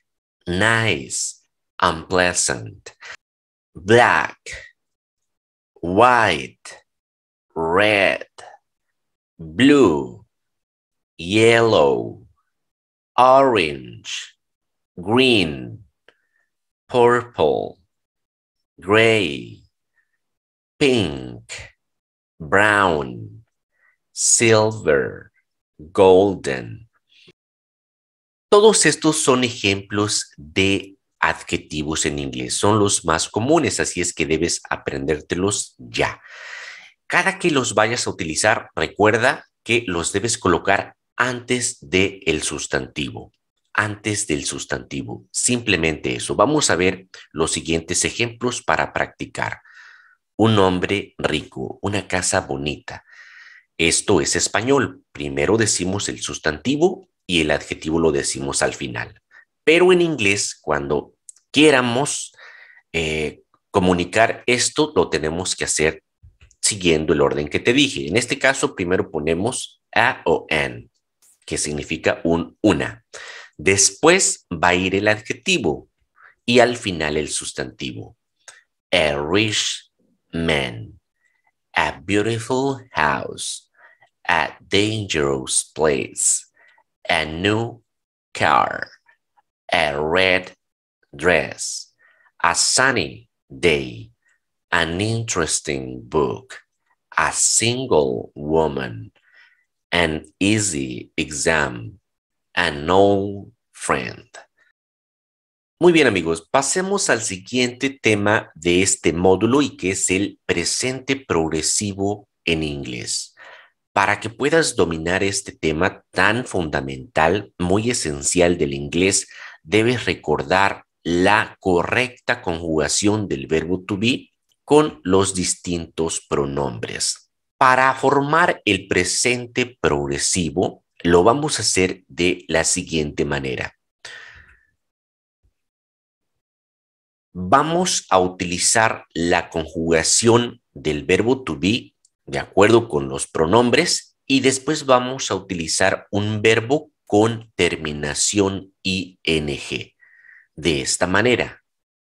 nice, unpleasant, black, white, red, blue, yellow, orange, green, purple, gray, pink, brown, silver, golden. Todos estos son ejemplos de adjetivos en inglés. Son los más comunes, así es que debes aprendértelos ya. Cada que los vayas a utilizar, recuerda que los debes colocar antes del el sustantivo. Antes del sustantivo. Simplemente eso. Vamos a ver los siguientes ejemplos para practicar. Un hombre rico, una casa bonita, esto es español. Primero decimos el sustantivo y el adjetivo lo decimos al final. Pero en inglés, cuando quieramos eh, comunicar esto, lo tenemos que hacer siguiendo el orden que te dije. En este caso, primero ponemos a o an, que significa un una. Después va a ir el adjetivo y al final el sustantivo. A rich man. a beautiful house, a dangerous place, a new car, a red dress, a sunny day, an interesting book, a single woman, an easy exam, an old friend. Muy bien amigos, pasemos al siguiente tema de este módulo y que es el presente progresivo en inglés. Para que puedas dominar este tema tan fundamental, muy esencial del inglés, debes recordar la correcta conjugación del verbo to be con los distintos pronombres. Para formar el presente progresivo, lo vamos a hacer de la siguiente manera. vamos a utilizar la conjugación del verbo to be de acuerdo con los pronombres y después vamos a utilizar un verbo con terminación ing. De esta manera,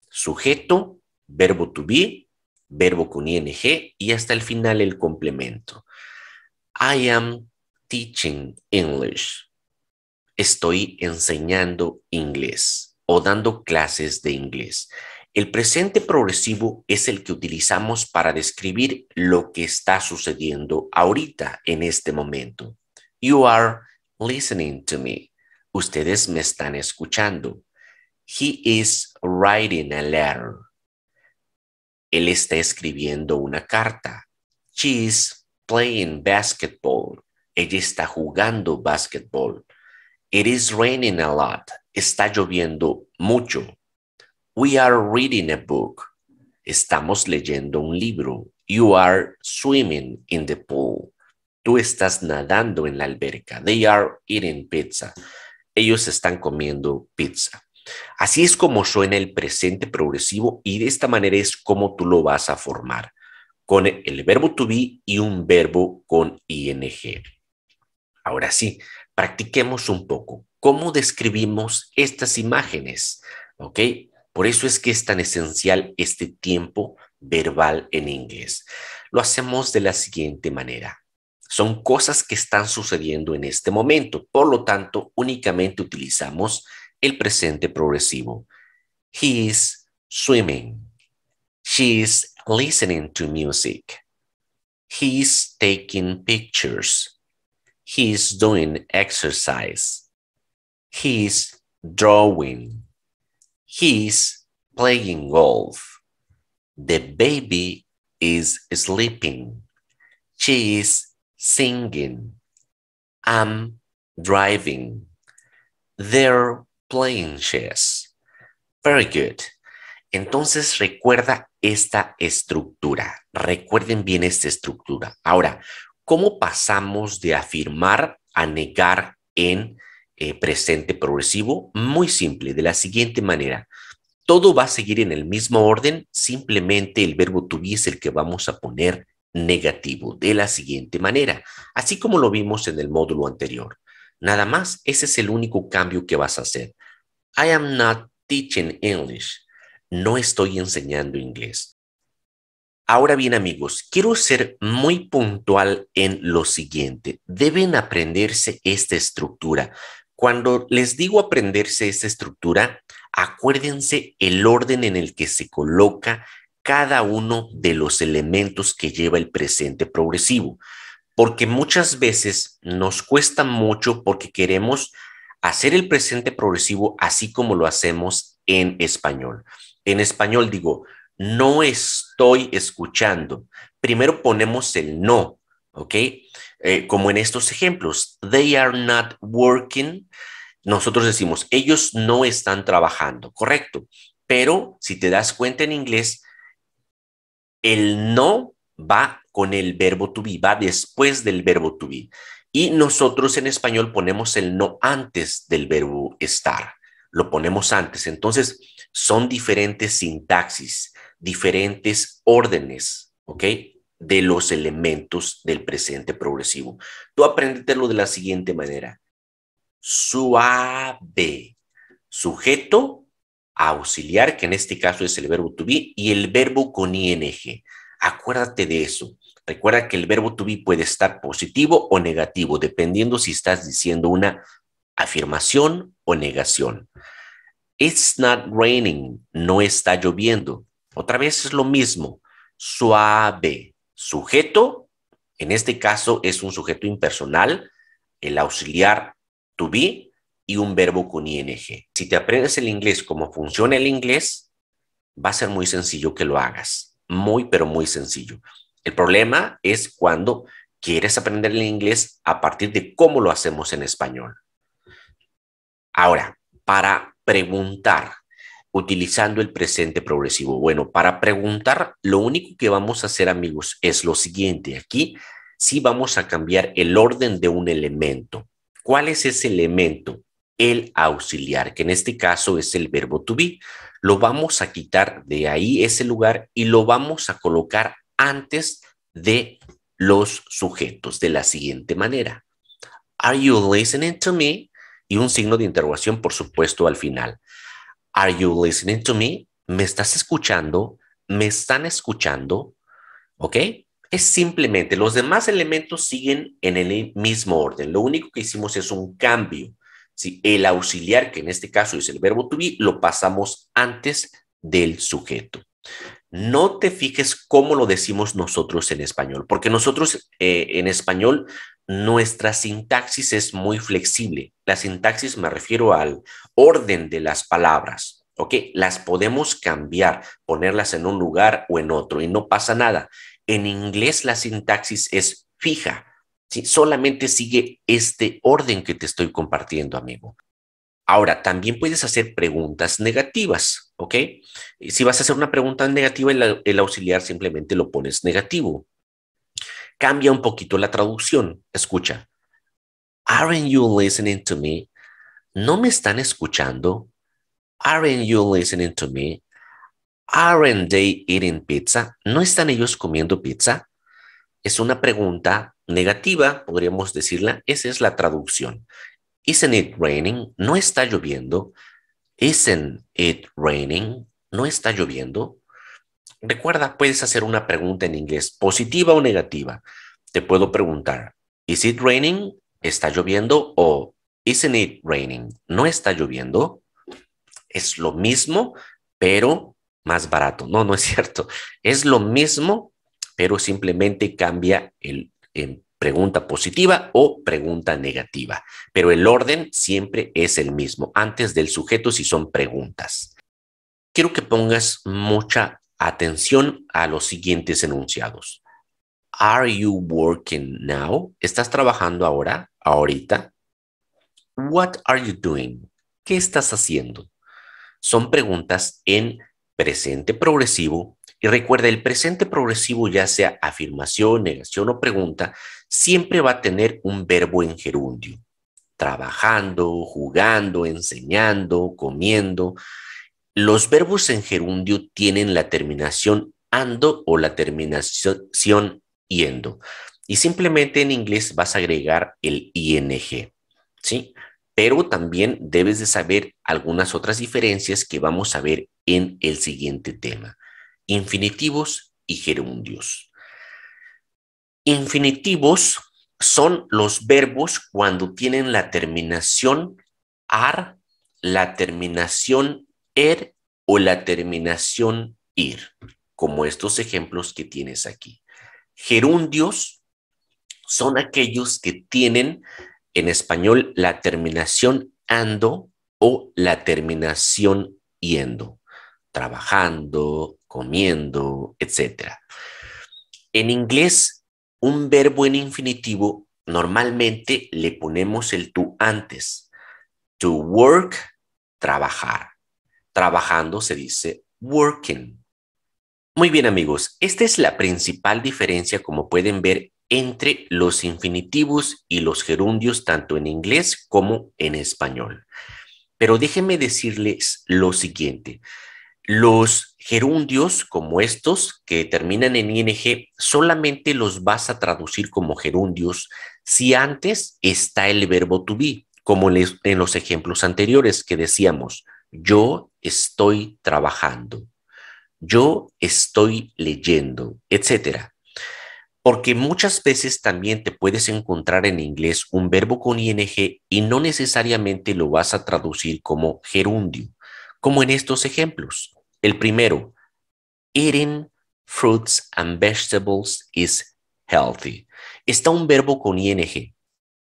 sujeto, verbo to be, verbo con ing y hasta el final el complemento. I am teaching English. Estoy enseñando inglés o dando clases de inglés. El presente progresivo es el que utilizamos para describir lo que está sucediendo ahorita en este momento. You are listening to me. Ustedes me están escuchando. He is writing a letter. Él está escribiendo una carta. She is playing basketball. Ella está jugando basketball. It is raining a lot. Está lloviendo mucho. We are reading a book. Estamos leyendo un libro. You are swimming in the pool. Tú estás nadando en la alberca. They are eating pizza. Ellos están comiendo pizza. Así es como suena el presente progresivo y de esta manera es como tú lo vas a formar con el verbo to be y un verbo con ing. Ahora sí, practiquemos un poco. ¿Cómo describimos estas imágenes? ¿Ok? Por eso es que es tan esencial este tiempo verbal en inglés. Lo hacemos de la siguiente manera. Son cosas que están sucediendo en este momento, por lo tanto, únicamente utilizamos el presente progresivo. He is swimming. She is listening to music. He is taking pictures. He is doing exercise. He is drawing. He's playing golf. The baby is sleeping. She is singing. I'm driving. They're playing chess. Very good. Entonces recuerda esta estructura. Recuerden bien esta estructura. Ahora, ¿cómo pasamos de afirmar a negar en eh, presente progresivo muy simple, de la siguiente manera. Todo va a seguir en el mismo orden, simplemente el verbo to be es el que vamos a poner negativo, de la siguiente manera, así como lo vimos en el módulo anterior. Nada más, ese es el único cambio que vas a hacer. I am not teaching English. No estoy enseñando inglés. Ahora bien amigos, quiero ser muy puntual en lo siguiente. Deben aprenderse esta estructura. Cuando les digo aprenderse esta estructura, acuérdense el orden en el que se coloca cada uno de los elementos que lleva el presente progresivo, porque muchas veces nos cuesta mucho porque queremos hacer el presente progresivo así como lo hacemos en español. En español digo, no estoy escuchando. Primero ponemos el no, ¿ok? Eh, como en estos ejemplos, they are not working, nosotros decimos, ellos no están trabajando, correcto, pero si te das cuenta en inglés, el no va con el verbo to be, va después del verbo to be. Y nosotros en español ponemos el no antes del verbo estar, lo ponemos antes. Entonces, son diferentes sintaxis, diferentes órdenes, ¿ok? de los elementos del presente progresivo. Tú aprendetelo de la siguiente manera. Suave, sujeto, auxiliar, que en este caso es el verbo to be, y el verbo con ing. Acuérdate de eso. Recuerda que el verbo to be puede estar positivo o negativo, dependiendo si estás diciendo una afirmación o negación. It's not raining, no está lloviendo. Otra vez es lo mismo, suave, Sujeto, en este caso es un sujeto impersonal, el auxiliar to be y un verbo con ing. Si te aprendes el inglés como funciona el inglés, va a ser muy sencillo que lo hagas. Muy, pero muy sencillo. El problema es cuando quieres aprender el inglés a partir de cómo lo hacemos en español. Ahora, para preguntar, utilizando el presente progresivo. Bueno, para preguntar, lo único que vamos a hacer, amigos, es lo siguiente. Aquí sí vamos a cambiar el orden de un elemento. ¿Cuál es ese elemento? El auxiliar, que en este caso es el verbo to be. Lo vamos a quitar de ahí ese lugar y lo vamos a colocar antes de los sujetos de la siguiente manera. Are you listening to me? Y un signo de interrogación, por supuesto, al final. Are you listening to me? ¿Me estás escuchando? ¿Me están escuchando? ¿Ok? Es simplemente, los demás elementos siguen en el mismo orden. Lo único que hicimos es un cambio. ¿sí? El auxiliar, que en este caso es el verbo to be, lo pasamos antes del sujeto. No te fijes cómo lo decimos nosotros en español, porque nosotros eh, en español nuestra sintaxis es muy flexible. La sintaxis me refiero al orden de las palabras. ¿Ok? Las podemos cambiar, ponerlas en un lugar o en otro y no pasa nada. En inglés la sintaxis es fija. Solamente sigue este orden que te estoy compartiendo, amigo. Ahora, también puedes hacer preguntas negativas, ¿ok? Si vas a hacer una pregunta negativa, el auxiliar simplemente lo pones negativo cambia un poquito la traducción. Escucha. Aren't you listening to me? ¿No me están escuchando? Aren't you listening to me? Aren't they eating pizza? ¿No están ellos comiendo pizza? Es una pregunta negativa, podríamos decirla. Esa es la traducción. Isn't it raining? ¿No está lloviendo? Isn't it raining? ¿No está lloviendo? Recuerda, puedes hacer una pregunta en inglés, positiva o negativa. Te puedo preguntar, ¿is it raining? ¿Está lloviendo? ¿O isn't it raining? ¿No está lloviendo? Es lo mismo, pero más barato. No, no es cierto. Es lo mismo, pero simplemente cambia el, en pregunta positiva o pregunta negativa. Pero el orden siempre es el mismo, antes del sujeto si son preguntas. Quiero que pongas mucha Atención a los siguientes enunciados. Are you working now? ¿Estás trabajando ahora? ¿Ahorita? What are you doing? ¿Qué estás haciendo? Son preguntas en presente progresivo y recuerda, el presente progresivo, ya sea afirmación, negación o pregunta, siempre va a tener un verbo en gerundio. Trabajando, jugando, enseñando, comiendo. Los verbos en gerundio tienen la terminación ando o la terminación yendo. Y simplemente en inglés vas a agregar el ing, ¿sí? Pero también debes de saber algunas otras diferencias que vamos a ver en el siguiente tema. Infinitivos y gerundios. Infinitivos son los verbos cuando tienen la terminación ar, la terminación er o la terminación ir, como estos ejemplos que tienes aquí. Gerundios son aquellos que tienen en español la terminación ando o la terminación yendo, trabajando, comiendo, etc. En inglés, un verbo en infinitivo normalmente le ponemos el to antes. To work, trabajar. Trabajando se dice working. Muy bien amigos, esta es la principal diferencia como pueden ver entre los infinitivos y los gerundios tanto en inglés como en español. Pero déjenme decirles lo siguiente. Los gerundios como estos que terminan en ing solamente los vas a traducir como gerundios si antes está el verbo to be, como en los ejemplos anteriores que decíamos yo estoy trabajando, yo estoy leyendo, etcétera. Porque muchas veces también te puedes encontrar en inglés un verbo con ing y no necesariamente lo vas a traducir como gerundio, como en estos ejemplos. El primero, eating fruits and vegetables is healthy. Está un verbo con ing,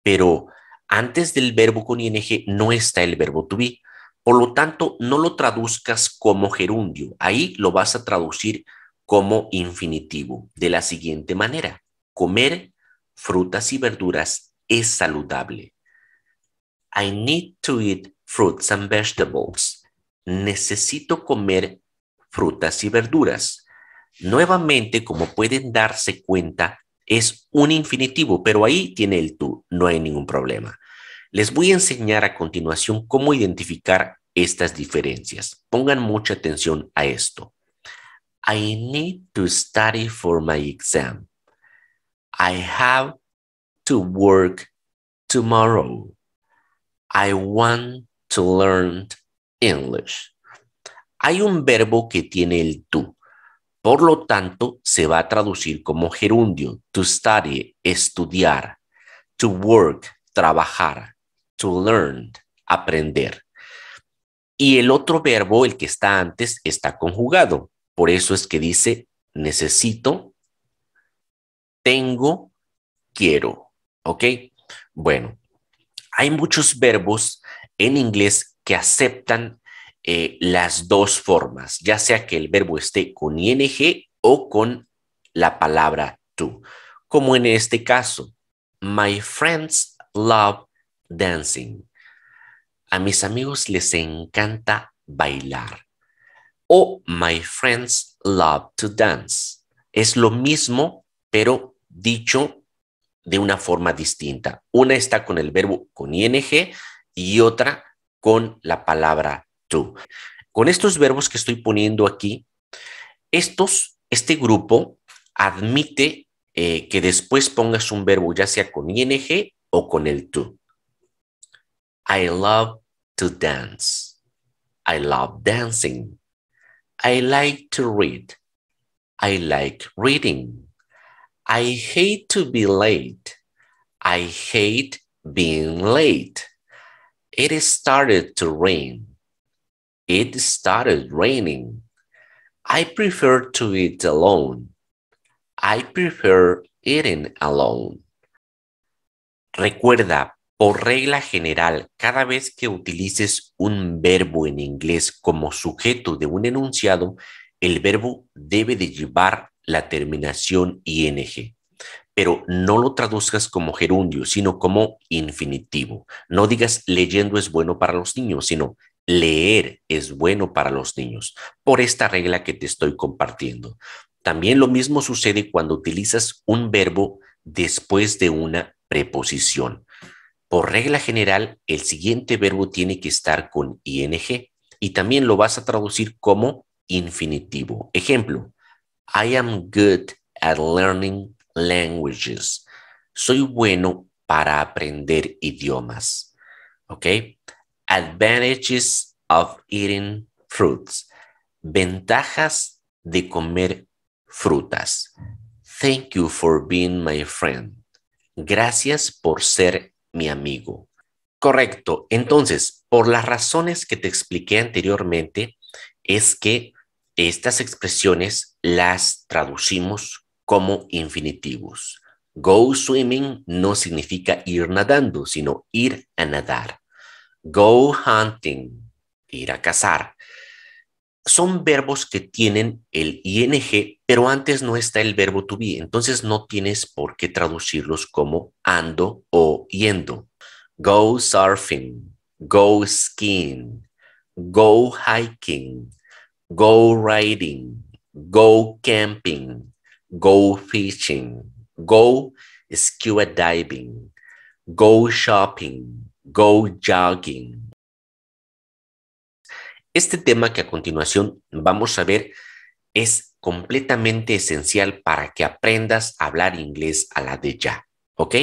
pero antes del verbo con ing no está el verbo to be. Por lo tanto, no lo traduzcas como gerundio, ahí lo vas a traducir como infinitivo, de la siguiente manera. Comer frutas y verduras es saludable. I need to eat fruits and vegetables. Necesito comer frutas y verduras. Nuevamente, como pueden darse cuenta, es un infinitivo, pero ahí tiene el tú, no hay ningún problema. Les voy a enseñar a continuación cómo identificar estas diferencias. Pongan mucha atención a esto. I need to study for my exam. I have to work tomorrow. I want to learn English. Hay un verbo que tiene el tú. Por lo tanto, se va a traducir como gerundio. To study, estudiar. To work, trabajar to learn, aprender. Y el otro verbo, el que está antes, está conjugado. Por eso es que dice necesito, tengo, quiero. ¿Ok? Bueno, hay muchos verbos en inglés que aceptan eh, las dos formas, ya sea que el verbo esté con ing o con la palabra to, como en este caso, my friends love dancing. A mis amigos les encanta bailar. O my friends love to dance. Es lo mismo, pero dicho de una forma distinta. Una está con el verbo con ing y otra con la palabra to. Con estos verbos que estoy poniendo aquí, estos, este grupo admite eh, que después pongas un verbo ya sea con ing o con el to. I love to dance. I love dancing. I like to read. I like reading. I hate to be late. I hate being late. It started to rain. It started raining. I prefer to eat alone. I prefer eating alone. Recuerda Por regla general, cada vez que utilices un verbo en inglés como sujeto de un enunciado, el verbo debe de llevar la terminación ing, pero no lo traduzcas como gerundio, sino como infinitivo. No digas leyendo es bueno para los niños, sino leer es bueno para los niños, por esta regla que te estoy compartiendo. También lo mismo sucede cuando utilizas un verbo después de una preposición. Por regla general, el siguiente verbo tiene que estar con ing y también lo vas a traducir como infinitivo. Ejemplo, I am good at learning languages. Soy bueno para aprender idiomas. ¿Ok? Advantages of eating fruits. Ventajas de comer frutas. Thank you for being my friend. Gracias por ser mi amigo. Correcto. Entonces, por las razones que te expliqué anteriormente, es que estas expresiones las traducimos como infinitivos. Go swimming no significa ir nadando, sino ir a nadar. Go hunting, ir a cazar son verbos que tienen el ing, pero antes no está el verbo to be, entonces no tienes por qué traducirlos como ando o yendo. Go surfing, go skiing, go hiking, go riding, go camping, go fishing, go scuba diving, go shopping, go jogging, este tema que a continuación vamos a ver es completamente esencial para que aprendas a hablar inglés a la de ya, ¿ok?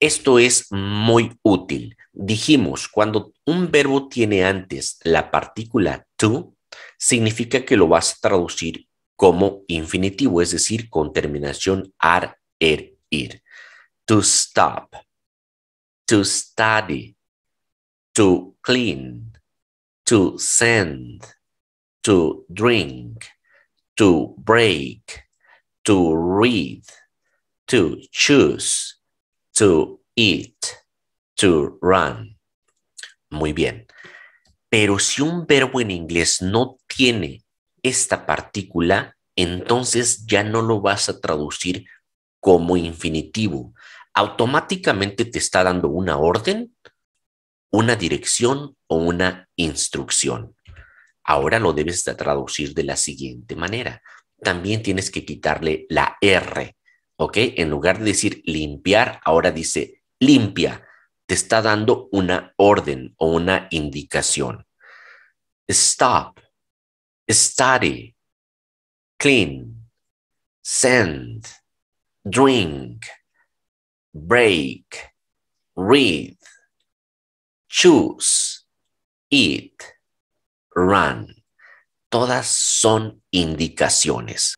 Esto es muy útil. Dijimos, cuando un verbo tiene antes la partícula to, significa que lo vas a traducir como infinitivo, es decir, con terminación ar, er, ir. To stop, to study, to clean, to send, to drink, to break, to read, to choose, to eat, to run. Muy bien. Pero si un verbo en inglés no tiene esta partícula, entonces ya no lo vas a traducir como infinitivo. Automáticamente te está dando una orden una dirección o una instrucción. Ahora lo debes traducir de la siguiente manera. También tienes que quitarle la R, ¿ok? En lugar de decir limpiar, ahora dice limpia. Te está dando una orden o una indicación. Stop, study, clean, send, drink, break, read, choose, eat, run. Todas son indicaciones.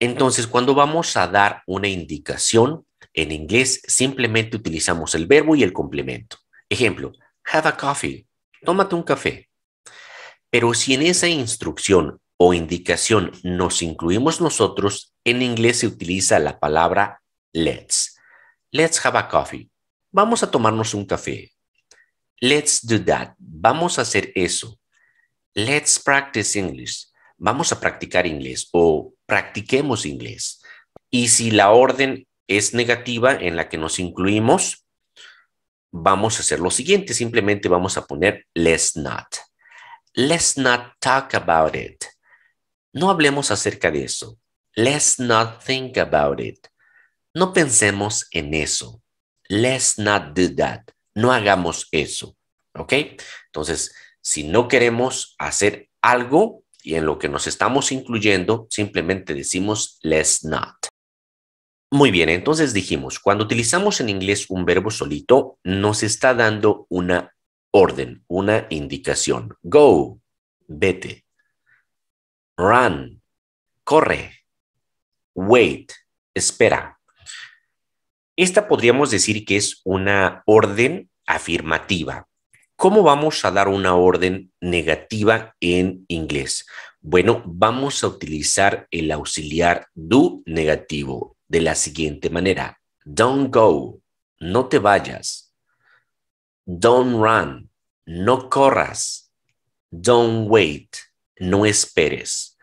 Entonces, cuando vamos a dar una indicación, en inglés simplemente utilizamos el verbo y el complemento. Ejemplo, have a coffee, tómate un café. Pero si en esa instrucción o indicación nos incluimos nosotros, en inglés se utiliza la palabra let's. Let's have a coffee. Vamos a tomarnos un café. Let's do that. Vamos a hacer eso. Let's practice English. Vamos a practicar inglés o practiquemos inglés. Y si la orden es negativa en la que nos incluimos, vamos a hacer lo siguiente. Simplemente vamos a poner let's not. Let's not talk about it. No hablemos acerca de eso. Let's not think about it. No pensemos en eso. Let's not do that. No hagamos eso, ¿ok? Entonces, si no queremos hacer algo y en lo que nos estamos incluyendo, simplemente decimos let's not. Muy bien, entonces dijimos, cuando utilizamos en inglés un verbo solito, nos está dando una orden, una indicación. Go, vete. Run, corre. Wait, espera. Esta podríamos decir que es una orden afirmativa. ¿Cómo vamos a dar una orden negativa en inglés? Bueno, vamos a utilizar el auxiliar do negativo de la siguiente manera. Don't go, no te vayas. Don't run, no corras. Don't wait, no esperes.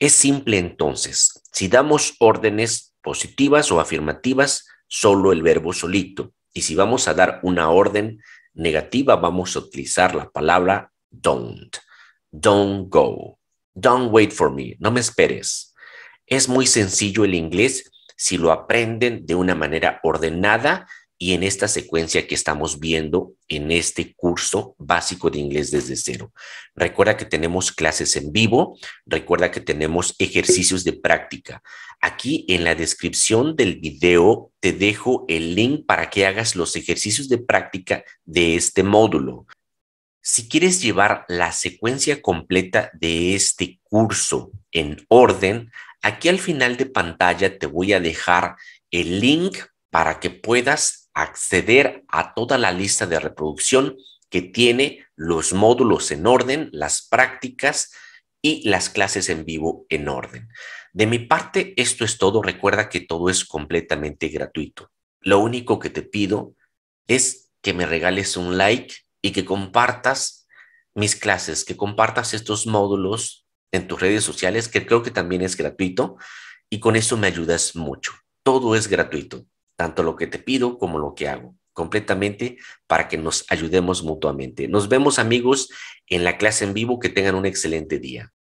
Es simple entonces. Si damos órdenes positivas o afirmativas, solo el verbo solito. Y si vamos a dar una orden negativa, vamos a utilizar la palabra don't. Don't go. Don't wait for me. No me esperes. Es muy sencillo el inglés si lo aprenden de una manera ordenada y en esta secuencia que estamos viendo en este curso básico de inglés desde cero. Recuerda que tenemos clases en vivo, recuerda que tenemos ejercicios de práctica. Aquí en la descripción del video te dejo el link para que hagas los ejercicios de práctica de este módulo. Si quieres llevar la secuencia completa de este curso en orden, aquí al final de pantalla te voy a dejar el link para que puedas acceder a toda la lista de reproducción que tiene los módulos en orden, las prácticas y las clases en vivo en orden. De mi parte, esto es todo. Recuerda que todo es completamente gratuito. Lo único que te pido es que me regales un like y que compartas mis clases, que compartas estos módulos en tus redes sociales, que creo que también es gratuito, y con eso me ayudas mucho. Todo es gratuito tanto lo que te pido como lo que hago, completamente para que nos ayudemos mutuamente. Nos vemos amigos en la clase en vivo, que tengan un excelente día.